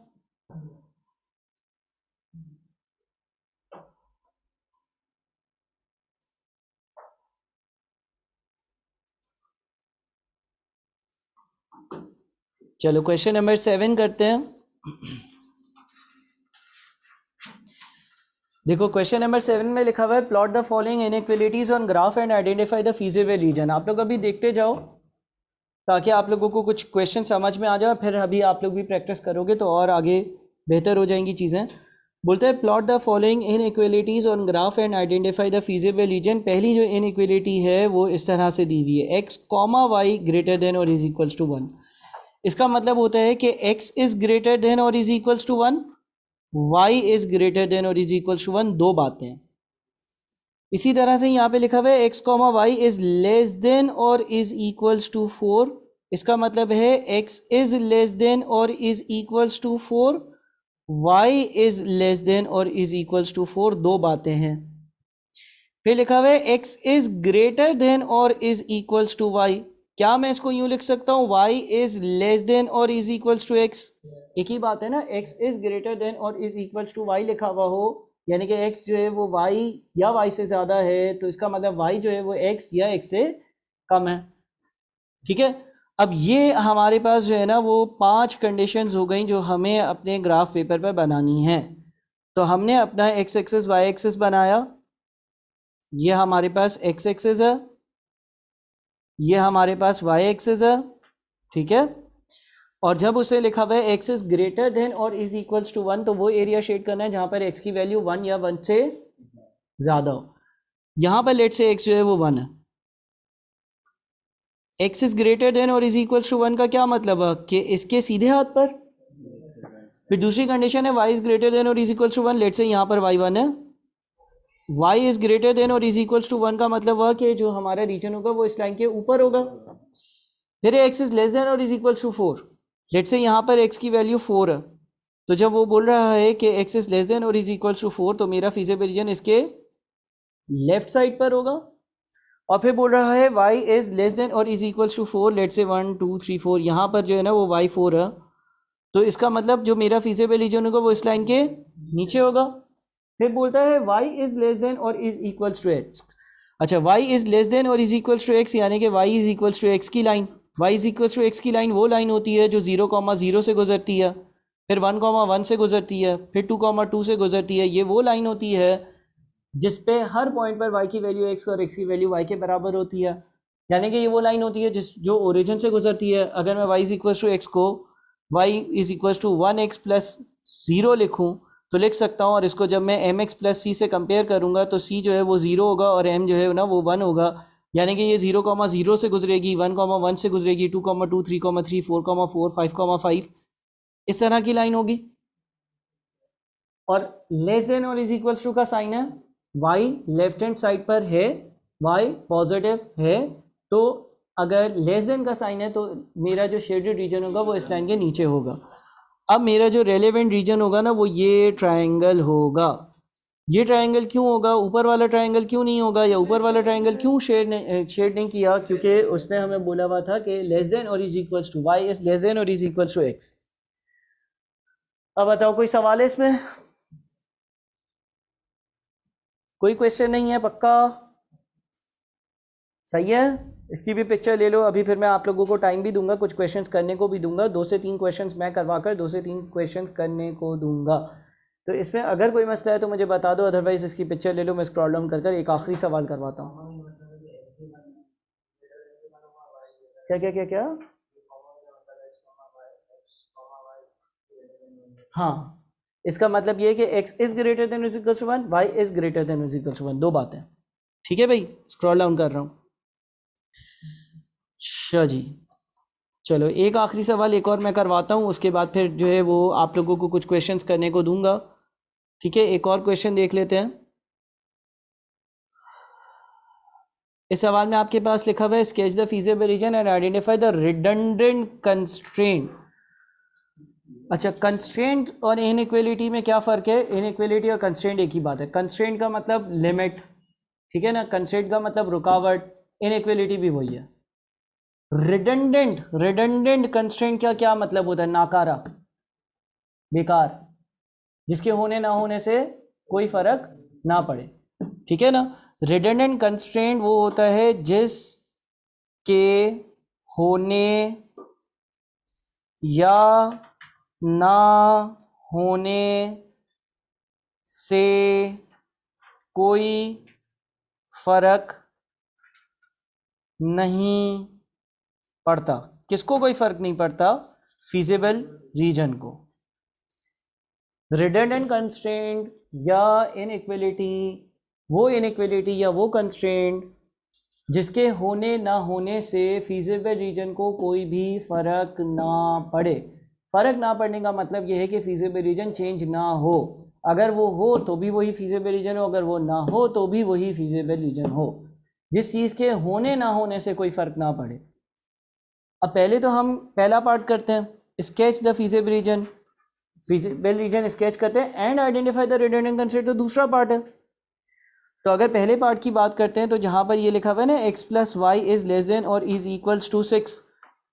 चलो क्वेश्चन नंबर सेवन करते हैं देखो क्वेश्चन नंबर सेवन में लिखा हुआ है plot the following inequalities on graph and identify the feasible region आप लोग अभी देखते जाओ ताकि आप लोगों को कुछ क्वेश्चन समझ में आ जाए फिर अभी आप लोग भी प्रैक्टिस करोगे तो और आगे बेहतर हो जाएंगी चीज़ें बोलते हैं plot the following inequalities on graph and identify the feasible region पहली जो इनक्वलिटी है वो इस तरह से दी हुई है x comma y greater than और इज इक्वल्स टू वन इसका मतलब होता है कि एक्स इज़ ग्रेटर देन और is equals to one y is greater than और इज इक्वल टू वन दो बातें हैं इसी तरह से यहाँ पे लिखा हुआ है x comma y is less than और इज इक्वल्स टू फोर इसका मतलब है एक्स इज लेस देन और is equals to four y is less than और इज इक्वल्स टू फोर दो बातें हैं फिर लिखा हुआ है एक्स इज ग्रेटर देन और इज इक्वल्स टू वाई क्या मैं इसको यूं लिख सकता हूँ y इज लेस देन और इज इक्वल्स टू x एक ही बात है ना x इज ग्रेटर देन और इज इक्वल्स टू y लिखा हुआ हो यानी कि x जो है वो y या y से ज़्यादा है तो इसका मतलब y जो है वो x या x से कम है ठीक है अब ये हमारे पास जो है ना वो पांच कंडीशंस हो गई जो हमें अपने ग्राफ पेपर पर बनानी है तो हमने अपना x एक्सेस y एक्सेस बनाया ये हमारे पास x एक्सेस है ये हमारे पास वाई एक्सेस है ठीक है और जब उसे लिखा हुआ है एक्स इज ग्रेटर देन और इज इक्वल्स टू वन तो वो एरिया शेड करना है जहां पर x की वैल्यू वन या वन से ज़्यादा हो यहां पर लेट से एक्स जो है वो वन है एक्स इज ग्रेटर देन और इज इक्वल्स टू वन का क्या मतलब है कि इसके सीधे हाथ पर फिर दूसरी कंडीशन है वाई इज ग्रेटर देन और is equals to one let say यहां पर वाई वन है y इज ग्रेटर देन और इज इक्वल्स टू वन का मतलब वह कि जो हमारा रीजन होगा वो इस लाइन के ऊपर होगा फिर x इज लेस देन और is equals to four let से यहाँ पर x की वैल्यू फोर है तो जब वो बोल रहा है कि x इज लेस देन और इज इक्वल्स टू फोर तो मेरा फीजेबल रीजन इसके लेफ्ट साइड पर होगा और फिर बोल रहा है y इज लेस देन और is equals to four let say one two three four यहाँ पर जो है ना वो y फोर है तो इसका मतलब जो मेरा फीजेबल रीजन होगा वो इस लाइन के नीचे होगा फिर बोलता है वाई इज लेस देन और इज इक्वल्स टू एक्स अच्छा वाई इज लेस देन और इज इक्वल्स टू एक्स यानी कि y is equals to x की line y is equals to x की लाइन वो लाइन होती है जो जीरो कॉमा जीरो से गुजरती है फिर वन कॉमा वन से गुजरती है फिर टू कॉमा टू से गुजरती है ये वो लाइन होती है जिस पे हर पॉइंट पर वाई की वैल्यू एक्स और एक्स की वैल्यू वाई के बराबर होती है यानी कि ये वो लाइन होती है जिस जो ओरिजिन से गुजरती है अगर मैं y is equals to x को y is equals to one x plus zero लिखूँ तो लिख सकता हूँ और इसको जब मैं एम एक्स प्लस सी से कंपेयर करूँगा तो सी जो है वो ज़ीरो होगा और एम जो है ना वो वन होगा यानी कि ये जीरो कॉमा जीरो से गुजरेगी वन कॉमा वन से गुजरेगी two comma two three comma three four comma four five comma five इस तरह की लाइन होगी और लेस देन और इज इक्वल्स टू का साइन है वाई लेफ्ट हैंड साइड पर है वाई पॉजिटिव है तो अगर लेस देन का साइन है तो मेरा जो शेडेड रीजन होगा वो इस लाइन के नीचे होगा अब मेरा जो रेलेवेंट रीजन होगा ना वो ये ट्राइंगल होगा ये ट्राइंगल क्यों होगा ऊपर वाला ट्राइंगल क्यों नहीं होगा या ऊपर वाला ट्राइंगल क्यों शेड नहीं शेड नहीं किया क्योंकि उसने हमें बोला हुआ था कि लेस देन और is equals to y is less than और इज इक्वल्स टू एक्स अब बताओ कोई सवाल है इसमें कोई क्वेश्चन नहीं है पक्का सही है इसकी भी पिक्चर ले लो अभी फिर मैं आप लोगों को टाइम भी दूंगा कुछ क्वेश्चंस करने को भी दूंगा दो से तीन क्वेश्चंस मैं करवा कर दो से तीन क्वेश्चंस करने को दूंगा तो इसमें अगर कोई मसला है तो मुझे बता दो अदरवाइज़ इसकी पिक्चर ले लो मैं स्क्रॉल डाउन कर कर एक आखिरी सवाल करवाता हूँ क्या क्या क्या क्या हाँ इसका मतलब ये है कि x is greater than is equals one y is greater than is equals one दो बातें ठीक है भाई स्क्रॉल डाउन कर रहा हूँ अच्छा जी चलो एक आखिरी सवाल एक और मैं करवाता हूँ उसके बाद फिर जो है वो आप लोगों को कुछ क्वेश्चंस करने को दूंगा ठीक है एक और क्वेश्चन देख लेते हैं इस सवाल में आपके पास लिखा हुआ है sketch the feasible region and identify the redundant constraint अच्छा कंस्ट्रेंट और इनक्वेलिटी में क्या फ़र्क है इनक्वेलिटी और कंस्ट्रेंट एक ही बात है कंस्ट्रेंट का मतलब लिमिट ठीक है ना कंस्ट्रेंट का मतलब रुकावट इनक्वेलिटी भी वही है रिडेंडेंट रिडेंडेंट कंस्टेंट का क्या मतलब होता है नाकारा बेकार जिसके होने ना होने से कोई फर्क ना पड़े ठीक है ना रिडेंडेंट कंस्टेंट वो होता है जिस के होने या ना होने से कोई फर्क नहीं पड़ता किसको कोई फर्क नहीं पड़ता फिजिबल रीजन को रिडेंडेंट कंस्ट्रेंट या इनक्वलिटी वो इनक्वलिटी या वो कंस्टेंट जिसके होने ना होने से फिजिबल रीजन को कोई भी फ़र्क ना पड़े फ़र्क ना पड़ने का मतलब यह है कि फिजिबल रीजन चेंज ना हो अगर वो हो तो भी वही फिजिबल रीजन हो अगर वो ना हो तो भी वही फिजिबल रीजन हो जिस चीज़ के होने ना होने से कोई फ़र्क ना पड़े अब पहले तो हम पहला पार्ट करते हैं sketch the feasible region feasible region sketch करते हैं and identify the returning consent तो दूसरा पार्ट है तो अगर पहले पार्ट की बात करते हैं तो जहाँ पर ये लिखा हुआ है ना x plus y is less than और इज़ इक्वल्स टू सिक्स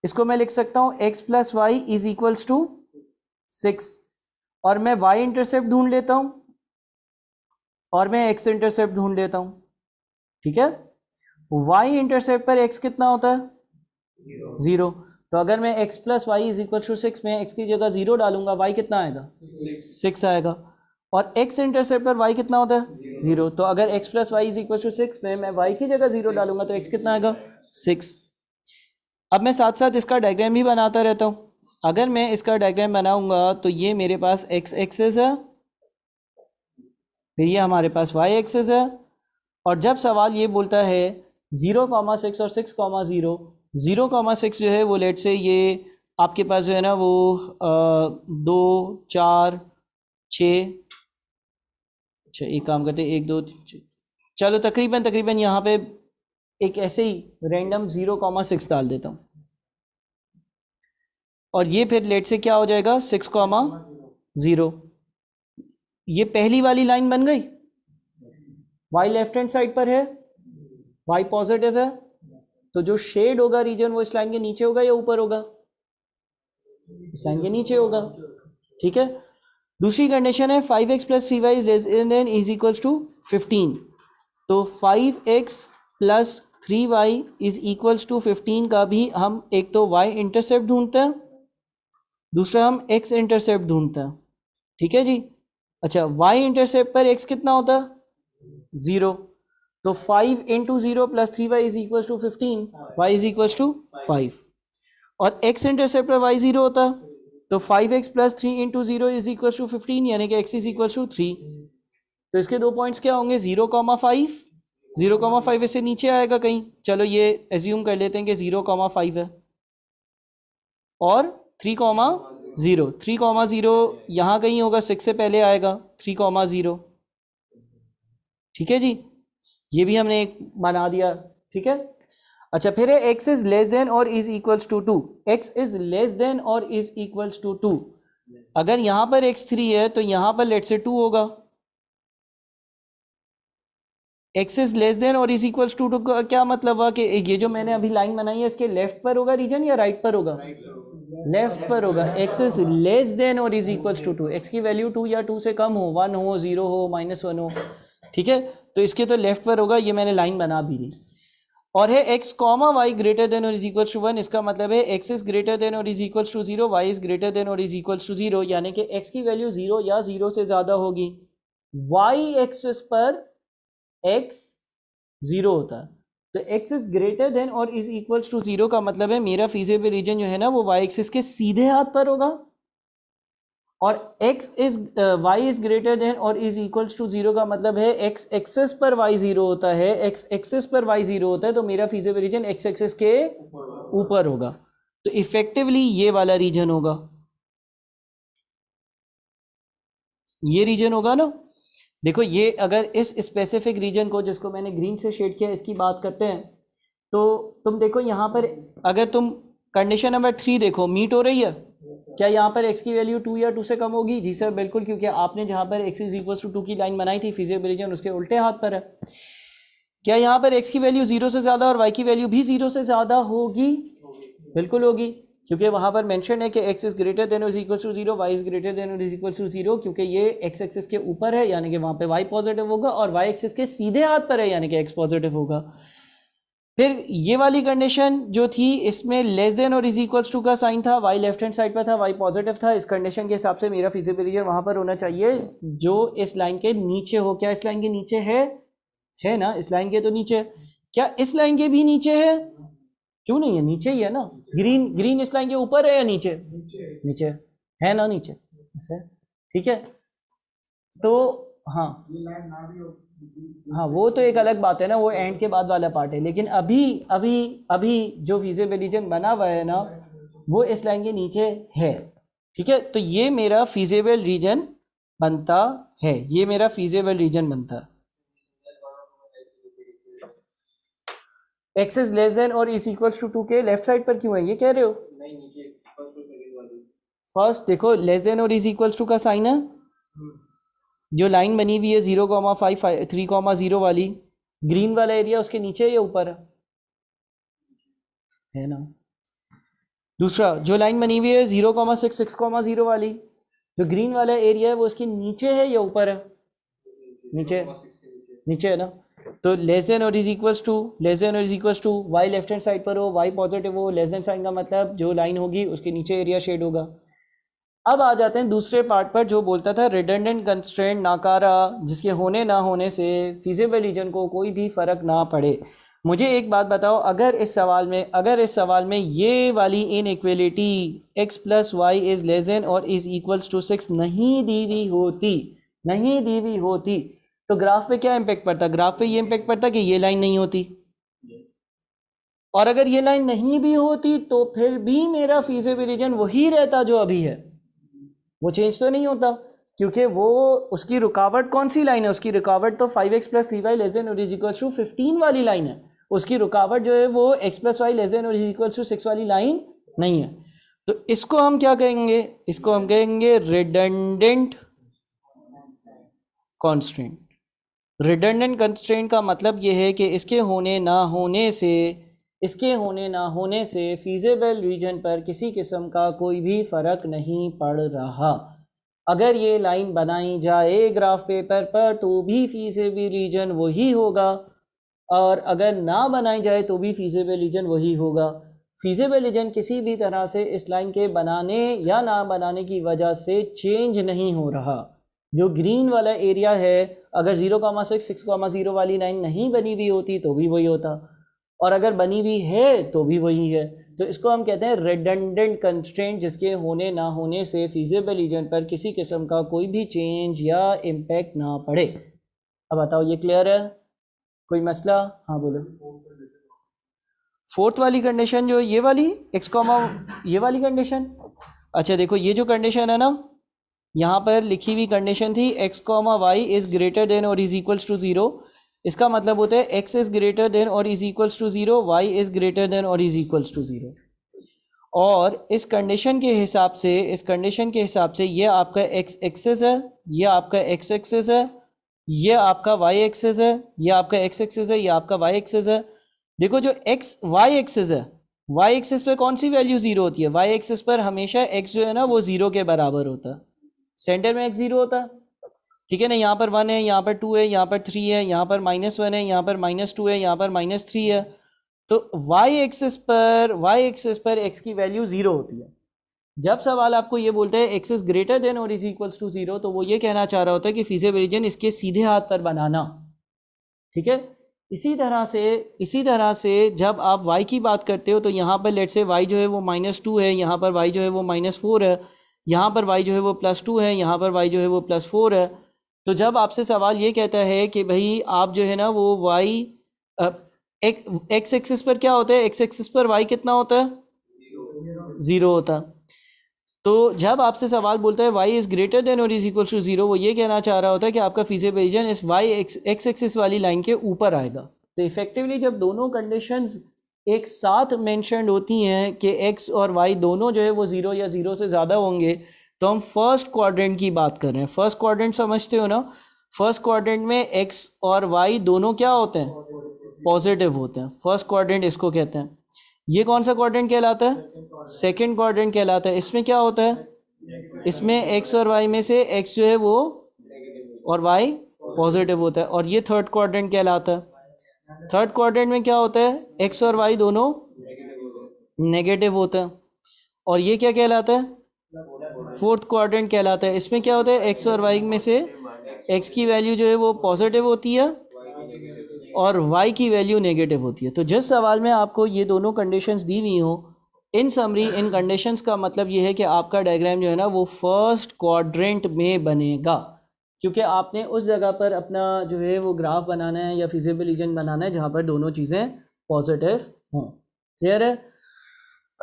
इसको मैं लिख सकता हूँ x plus y is equals to six और मैं वाई इंटरसेप्ट ढूंढ लेता हूँ और मैं एक्स इंटरसेप्ट ढूंढ लेता हूँ ठीक है वाई इंटरसेप्ट पर एक्स कितना होता है ज़ीरो तो अगर मैं x plus y is equal to six में x की जगह ज़ीरो डालूंगा y कितना आएगा सिक्स आएगा और x इंटरसेप्ट पर y कितना होता है ज़ीरो तो अगर x plus y is equal to six में मैं y की जगह ज़ीरो डालूंगा तो x कितना आएगा सिक्स अब मैं साथ साथ इसका डायग्राम भी बनाता रहता हूँ अगर मैं इसका डायग्राम बनाऊंगा तो ये मेरे पास एक्स एक्सेस है फिर ये हमारे पास वाई एक्सेस है और जब सवाल ये बोलता है ज़ीरो कामा सिक्स और six comma zero zero comma six जो है वो लेट से ये आपके पास जो है ना वो आ, दो चार छ अच्छा एक काम करते एक दो चलो तकरीबन तकरीबन यहाँ पे एक ऐसे ही रैंडम ज़ीरो कामा सिक्स डाल देता हूँ और ये फिर लेट से क्या हो जाएगा सिक्स कॉमा ज़ीरो ये पहली वाली लाइन बन गई वाई लेफ्ट हैंड साइड पर है वाई पॉजिटिव है तो जो शेड होगा रीजन वो इस लाइन के नीचे होगा या ऊपर होगा इस लाइन के नीचे होगा ठीक है दूसरी कंडीशन है five x plus three y is than is equal to fifteen तो five x plus three y is equals to fifteen का भी हम एक तो वाई इंटरसेप्ट ढूंढते हैं दूसरा हम एक्स इंटरसेप्ट ढूंढते हैं ठीक है जी अच्छा वाई इंटरसेप्ट पर एक्स कितना होता है ज़ीरो तो five into zero plus three y is equal to fifteen y is equal to five और एक्स इंटरसेप्ट पर वाई जीरो होता तो five x plus three into zero is equal to fifteen यानी कि x is equal to three तो इसके दो पॉइंट्स क्या होंगे zero comma five zero comma five इससे नीचे आएगा कहीं चलो ये एज्यूम कर लेते हैं कि जीरो कॉमा फाइव है और three comma zero three comma zero यहाँ कहीं होगा सिक्स से पहले आएगा थ्री कॉमा ज़ीरो ठीक है जी ये भी हमने एक बना दिया ठीक है अच्छा फिर है एक्स इज लेस देन और is equals to two x is less than और इज इक्वल्स टू टू अगर यहां पर एक्स थ्री है तो यहां पर लेट से टू होगा एक्स इज लेस देन और इज इक्वल्स टू टू का क्या मतलब हुआ कि ये जो मैंने अभी लाइन बनाई है इसके लेफ्ट पर होगा रीजन या राइट पर होगा लेफ्ट पर होगा एक्स इज लेस देन और is equals to two x की वैल्यू टू या टू से कम हो वन हो जीरो हो माइनस वन हो ठीक है तो इसके तो लेफ्ट पर होगा ये मैंने लाइन बना भी ली और है x comma y greater than और इज इक्वल्स टू वन इसका मतलब है एक्स इज ग्रेटर देन और is equals to zero y is greater than और इज इक्वल्स टू जीरो यानी कि एक्स की वैल्यू जीरो या जीरो से ज़्यादा होगी वाई एक्सिस पर एक्स जीरो होता है तो एक्स इज ग्रेटर देन और इज इक्वल्स टू जीरो का मतलब है मेरा फीजेबल रीजन जो है ना वो वाई एक्सिस के सीधे हाथ पर होगा और x is uh, y is greater than और इज इक्वल्स टू जीरो का मतलब है x एक्सेस पर y जीरो होता है x एक्सेस पर y जीरो होता है तो मेरा फिजिकल रीजन x एक्सेस के ऊपर होगा तो इफेक्टिवली ये वाला रीजन होगा ये रीजन होगा ना देखो ये अगर इस स्पेसिफिक रीजन को जिसको मैंने ग्रीन से शेड किया इसकी बात करते हैं तो तुम देखो यहाँ पर अगर तुम कंडीशन नंबर थ्री देखो मीट हो रही है क्या यहाँ पर x की वैल्यू टू या टू से कम होगी जी सर बिल्कुल क्योंकि आपने जहाँ पर x is equal to two की लाइन बनाई थी फिजिकल रीजन उसके उल्टे हाथ पर है क्या यहाँ पर x की वैल्यू जीरो से ज़्यादा और y की वैल्यू भी जीरो से ज़्यादा होगी बिल्कुल होगी क्योंकि वहाँ पर मेंशन है कि x is greater than is equal to zero y is greater than is equal to zero क्योंकि ये एक्स एक्सेस के ऊपर है यानी कि वहाँ पर वाई पॉजिटिव होगा और वाई एक्सेस के सीधे हाथ पर है यानी कि एक्स पॉजिटिव होगा फिर ये वाली कंडीशन जो थी इसमें लेस देन और इज इक्वल्स टू का साइन था वाई लेफ्ट हैंड साइड पर था वाई पॉजिटिव था इस कंडीशन के हिसाब से मेरा फिजिबिलिटी वहां पर होना चाहिए जो इस लाइन के नीचे हो क्या इस लाइन के नीचे है है ना इस लाइन के तो नीचे क्या इस लाइन के भी नीचे है क्यों नहीं है नीचे ही है ना ग्रीन ग्रीन इस लाइन के ऊपर है या नीचे नीचे, नीचे है ना नीचे अच्छा। ठीक है तो हाँ हाँ वो तो एक अलग बात है ना वो एंड के बाद वाला पार्ट है लेकिन अभी अभी अभी जो फीजेबल रीजन बना हुआ है ना वो इस लाइन के नीचे है ठीक है तो ये मेरा फीजेबल रीजन बनता है ये मेरा फीजेबल रीजन बनता एक्स इज लेस देन और इज इक्वल्स टू टू के लेफ्ट साइड पर क्यों है ये कह रहे हो फर्स्ट देखो लेस देन और इज इक्वल्स टू का साइन है हम्म। जो लाइन बनी हुई है zero comma five five three comma zero वाली ग्रीन वाला एरिया उसके नीचे या ऊपर है ना दूसरा जो लाइन बनी हुई है zero comma six six comma zero वाली जो ग्रीन वाला एरिया है वो उसके नीचे है या ऊपर है नीचे नीचे है ना तो लेस देन और is equals to less than और is equals to y left hand side पर हो वाई पॉजिटिव हो लेस देन साइन का मतलब जो लाइन होगी उसके नीचे एरिया शेड होगा अब आ जाते हैं दूसरे पार्ट पर जो बोलता था रिडेंडेंट कंस्ट्रेंट नाकारा जिसके होने ना होने से फिजेबल रीजन को कोई भी फ़र्क ना पड़े मुझे एक बात बताओ अगर इस सवाल में अगर इस सवाल में ये वाली inequality x plus y is less than और इज़ इक्वल्स टू सिक्स नहीं दी हुई होती नहीं दी हुई होती तो ग्राफ पे क्या इम्पेक्ट पड़ता ग्राफ पे ये इम्पेक्ट पड़ता कि ये लाइन नहीं होती और अगर ये लाइन नहीं भी होती तो फिर भी मेरा फीसेबल रीजन वही रहता जो अभी है वो चेंज तो नहीं होता क्योंकि वो उसकी रुकावट कौन सी लाइन है उसकी रुकावट तो five x plus three y less than और इजिक्वल टू फिफ्टीन वाली लाइन है उसकी रुकावट जो है वो एक्स प्लस वाई लेजन और इजिक्वल टू सिक्स वाली लाइन नहीं है तो इसको हम क्या कहेंगे इसको हम कहेंगे रिडेंडेंट कॉन्स्टेंट रिडेंडेंट कंस्टेंट का मतलब यह है कि इसके होने ना होने से इसके होने ना होने से फीज़ेबल रीजन पर किसी किस्म का कोई भी फ़र्क नहीं पड़ रहा अगर ये लाइन बनाई जाए ग्राफ पेपर पर तो भी फीजेबल रीजन वही होगा और अगर ना बनाई जाए तो भी फीजेबल रीजन वही होगा फीजेबल रीजन किसी भी तरह से इस लाइन के बनाने या ना बनाने की वजह से चेंज नहीं हो रहा जो ग्रीन वाला एरिया है अगर zero comma six six comma zero वाली लाइन नहीं बनी हुई होती तो भी वही होता और अगर बनी हुई है तो भी वही है तो इसको हम कहते हैं रेडेंडेंट कंस्ट्रेंट जिसके होने ना होने से फिजेबल रीजन पर किसी किस्म का कोई भी चेंज या इम्पेक्ट ना पड़े अब बताओ ये क्लियर है कोई मसला हाँ बोलो फोर्थ वाली कंडीशन जो ये वाली एक्सकॉमा ये वाली कंडीशन अच्छा देखो ये जो कंडीशन है ना यहाँ पर लिखी हुई कंडीशन थी x comma y is greater than और इज इक्वल्स टू ज़ीरो इसका मतलब होता है एक्स इज़ ग्रेटर देन और is equals to zero y is greater than और इज़ इक्वल्स टू ज़ीरो और इस कंडीशन के हिसाब से इस कंडीशन के हिसाब से ये आपका एक्स एक्सेस है ये आपका एक्स एक्सेस है ये आपका वाई एक्सेस है ये आपका एक्स एक्सेस है ये आपका वाई एक्सेस है देखो जो एक्स वाई एक्सेस है वाई एक्सेस पर कौन सी वैल्यू ज़ीरो होती है वाई एक्सेस पर हमेशा एक्स जो है ना वो ज़ीरो के बराबर होता है सेंटर में एक्स ज़ीरो होता है ठीक है ना यहाँ पर वन है यहाँ पर टू है यहाँ पर थ्री है यहाँ पर माइनस वन है यहाँ पर माइनस टू है यहाँ पर माइनस थ्री है तो वाई एक्सेस पर वाई एक्सेस पर एक्स की वैल्यू ज़ीरो होती है जब सवाल आपको ये बोलते हैं एक्स ग्रेटर देन और इज इक्वल्स टू ज़ीरो तो वो ये कहना चाह रहा होता है कि फीजे रीजन इसके सीधे हाथ पर बनाना ठीक है इसी तरह से इसी तरह से जब आप y की बात करते हो तो यहाँ पर लेट से y जो है वो माइनस टू है यहाँ पर y जो है वो माइनस फोर है यहाँ पर y जो है वो प्लस टू है यहाँ पर y जो है वो प्लस फोर है तो जब आपसे सवाल ये कहता है कि भाई आप जो है ना वो वाई एक, एक्स एक्सिस पर क्या होता है एक्स एक्सिस पर वाई कितना होता है ज़ीरो होता तो जब आपसे सवाल बोलता है वाई इज़ ग्रेटर देन और इज इक्वल टू ज़ीरो वो ये कहना चाह रहा होता है कि आपका फीसे इस वाई एक्स एक्सिस वाली लाइन के ऊपर आएगा तो इफ़ेक्टिवली जब दोनों कंडीशन एक साथ मैंशनड होती हैं कि एक्स और वाई दोनों जो है वो ज़ीरो या ज़ीरो से ज़्यादा होंगे तो हम फर्स्ट क्वाड्रेंट की बात कर रहे हैं फर्स्ट क्वाड्रेंट समझते हो ना फर्स्ट क्वाड्रेंट में एक्स और वाई दोनों क्या होते हैं पॉजिटिव होते हैं फर्स्ट क्वाड्रेंट इसको कहते हैं ये कौन सा क्वाड्रेंट कहलाता है सेकंड क्वाड्रेंट कहलाता है इसमें क्या होता है इसमें एक्स और वाई में से एक्स जो है वो और वाई पॉजिटिव होता है और ये थर्ड क्वाड्रेंट कहलाता है थर्ड क्वाड्रेंट में क्या होता है एक्स और वाई दोनों नेगेटिव होता है और ये क्या कहलाता है फोर्थ क्वाड्रेंट कहलाता है इसमें क्या होता है एक्स और वाई में से एक्स की वैल्यू जो है वो पॉजिटिव होती है और वाई की वैल्यू नेगेटिव होती है तो जिस सवाल में आपको ये दोनों कंडीशंस दी हुई हो इन समरी इन कंडीशंस का मतलब ये है कि आपका डायग्राम जो है ना वो फर्स्ट क्वाड्रेंट में बनेगा क्योंकि आपने उस जगह पर अपना जो है वो ग्राफ बनाना है या फिजिबल रीजन बनाना है जहाँ पर दोनों चीज़ें पॉजिटिव हों क्लियर है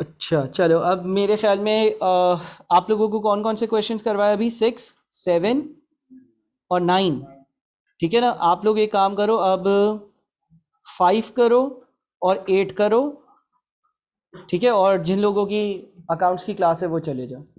अच्छा चलो अब मेरे ख्याल में आप लोगों को कौन कौन से क्वेश्चंस करवाए अभी सिक्स सेवन और नाइन ठीक है ना आप लोग एक काम करो अब फाइव करो और एट करो ठीक है और जिन लोगों की अकाउंट्स की क्लास है वो चले जाओ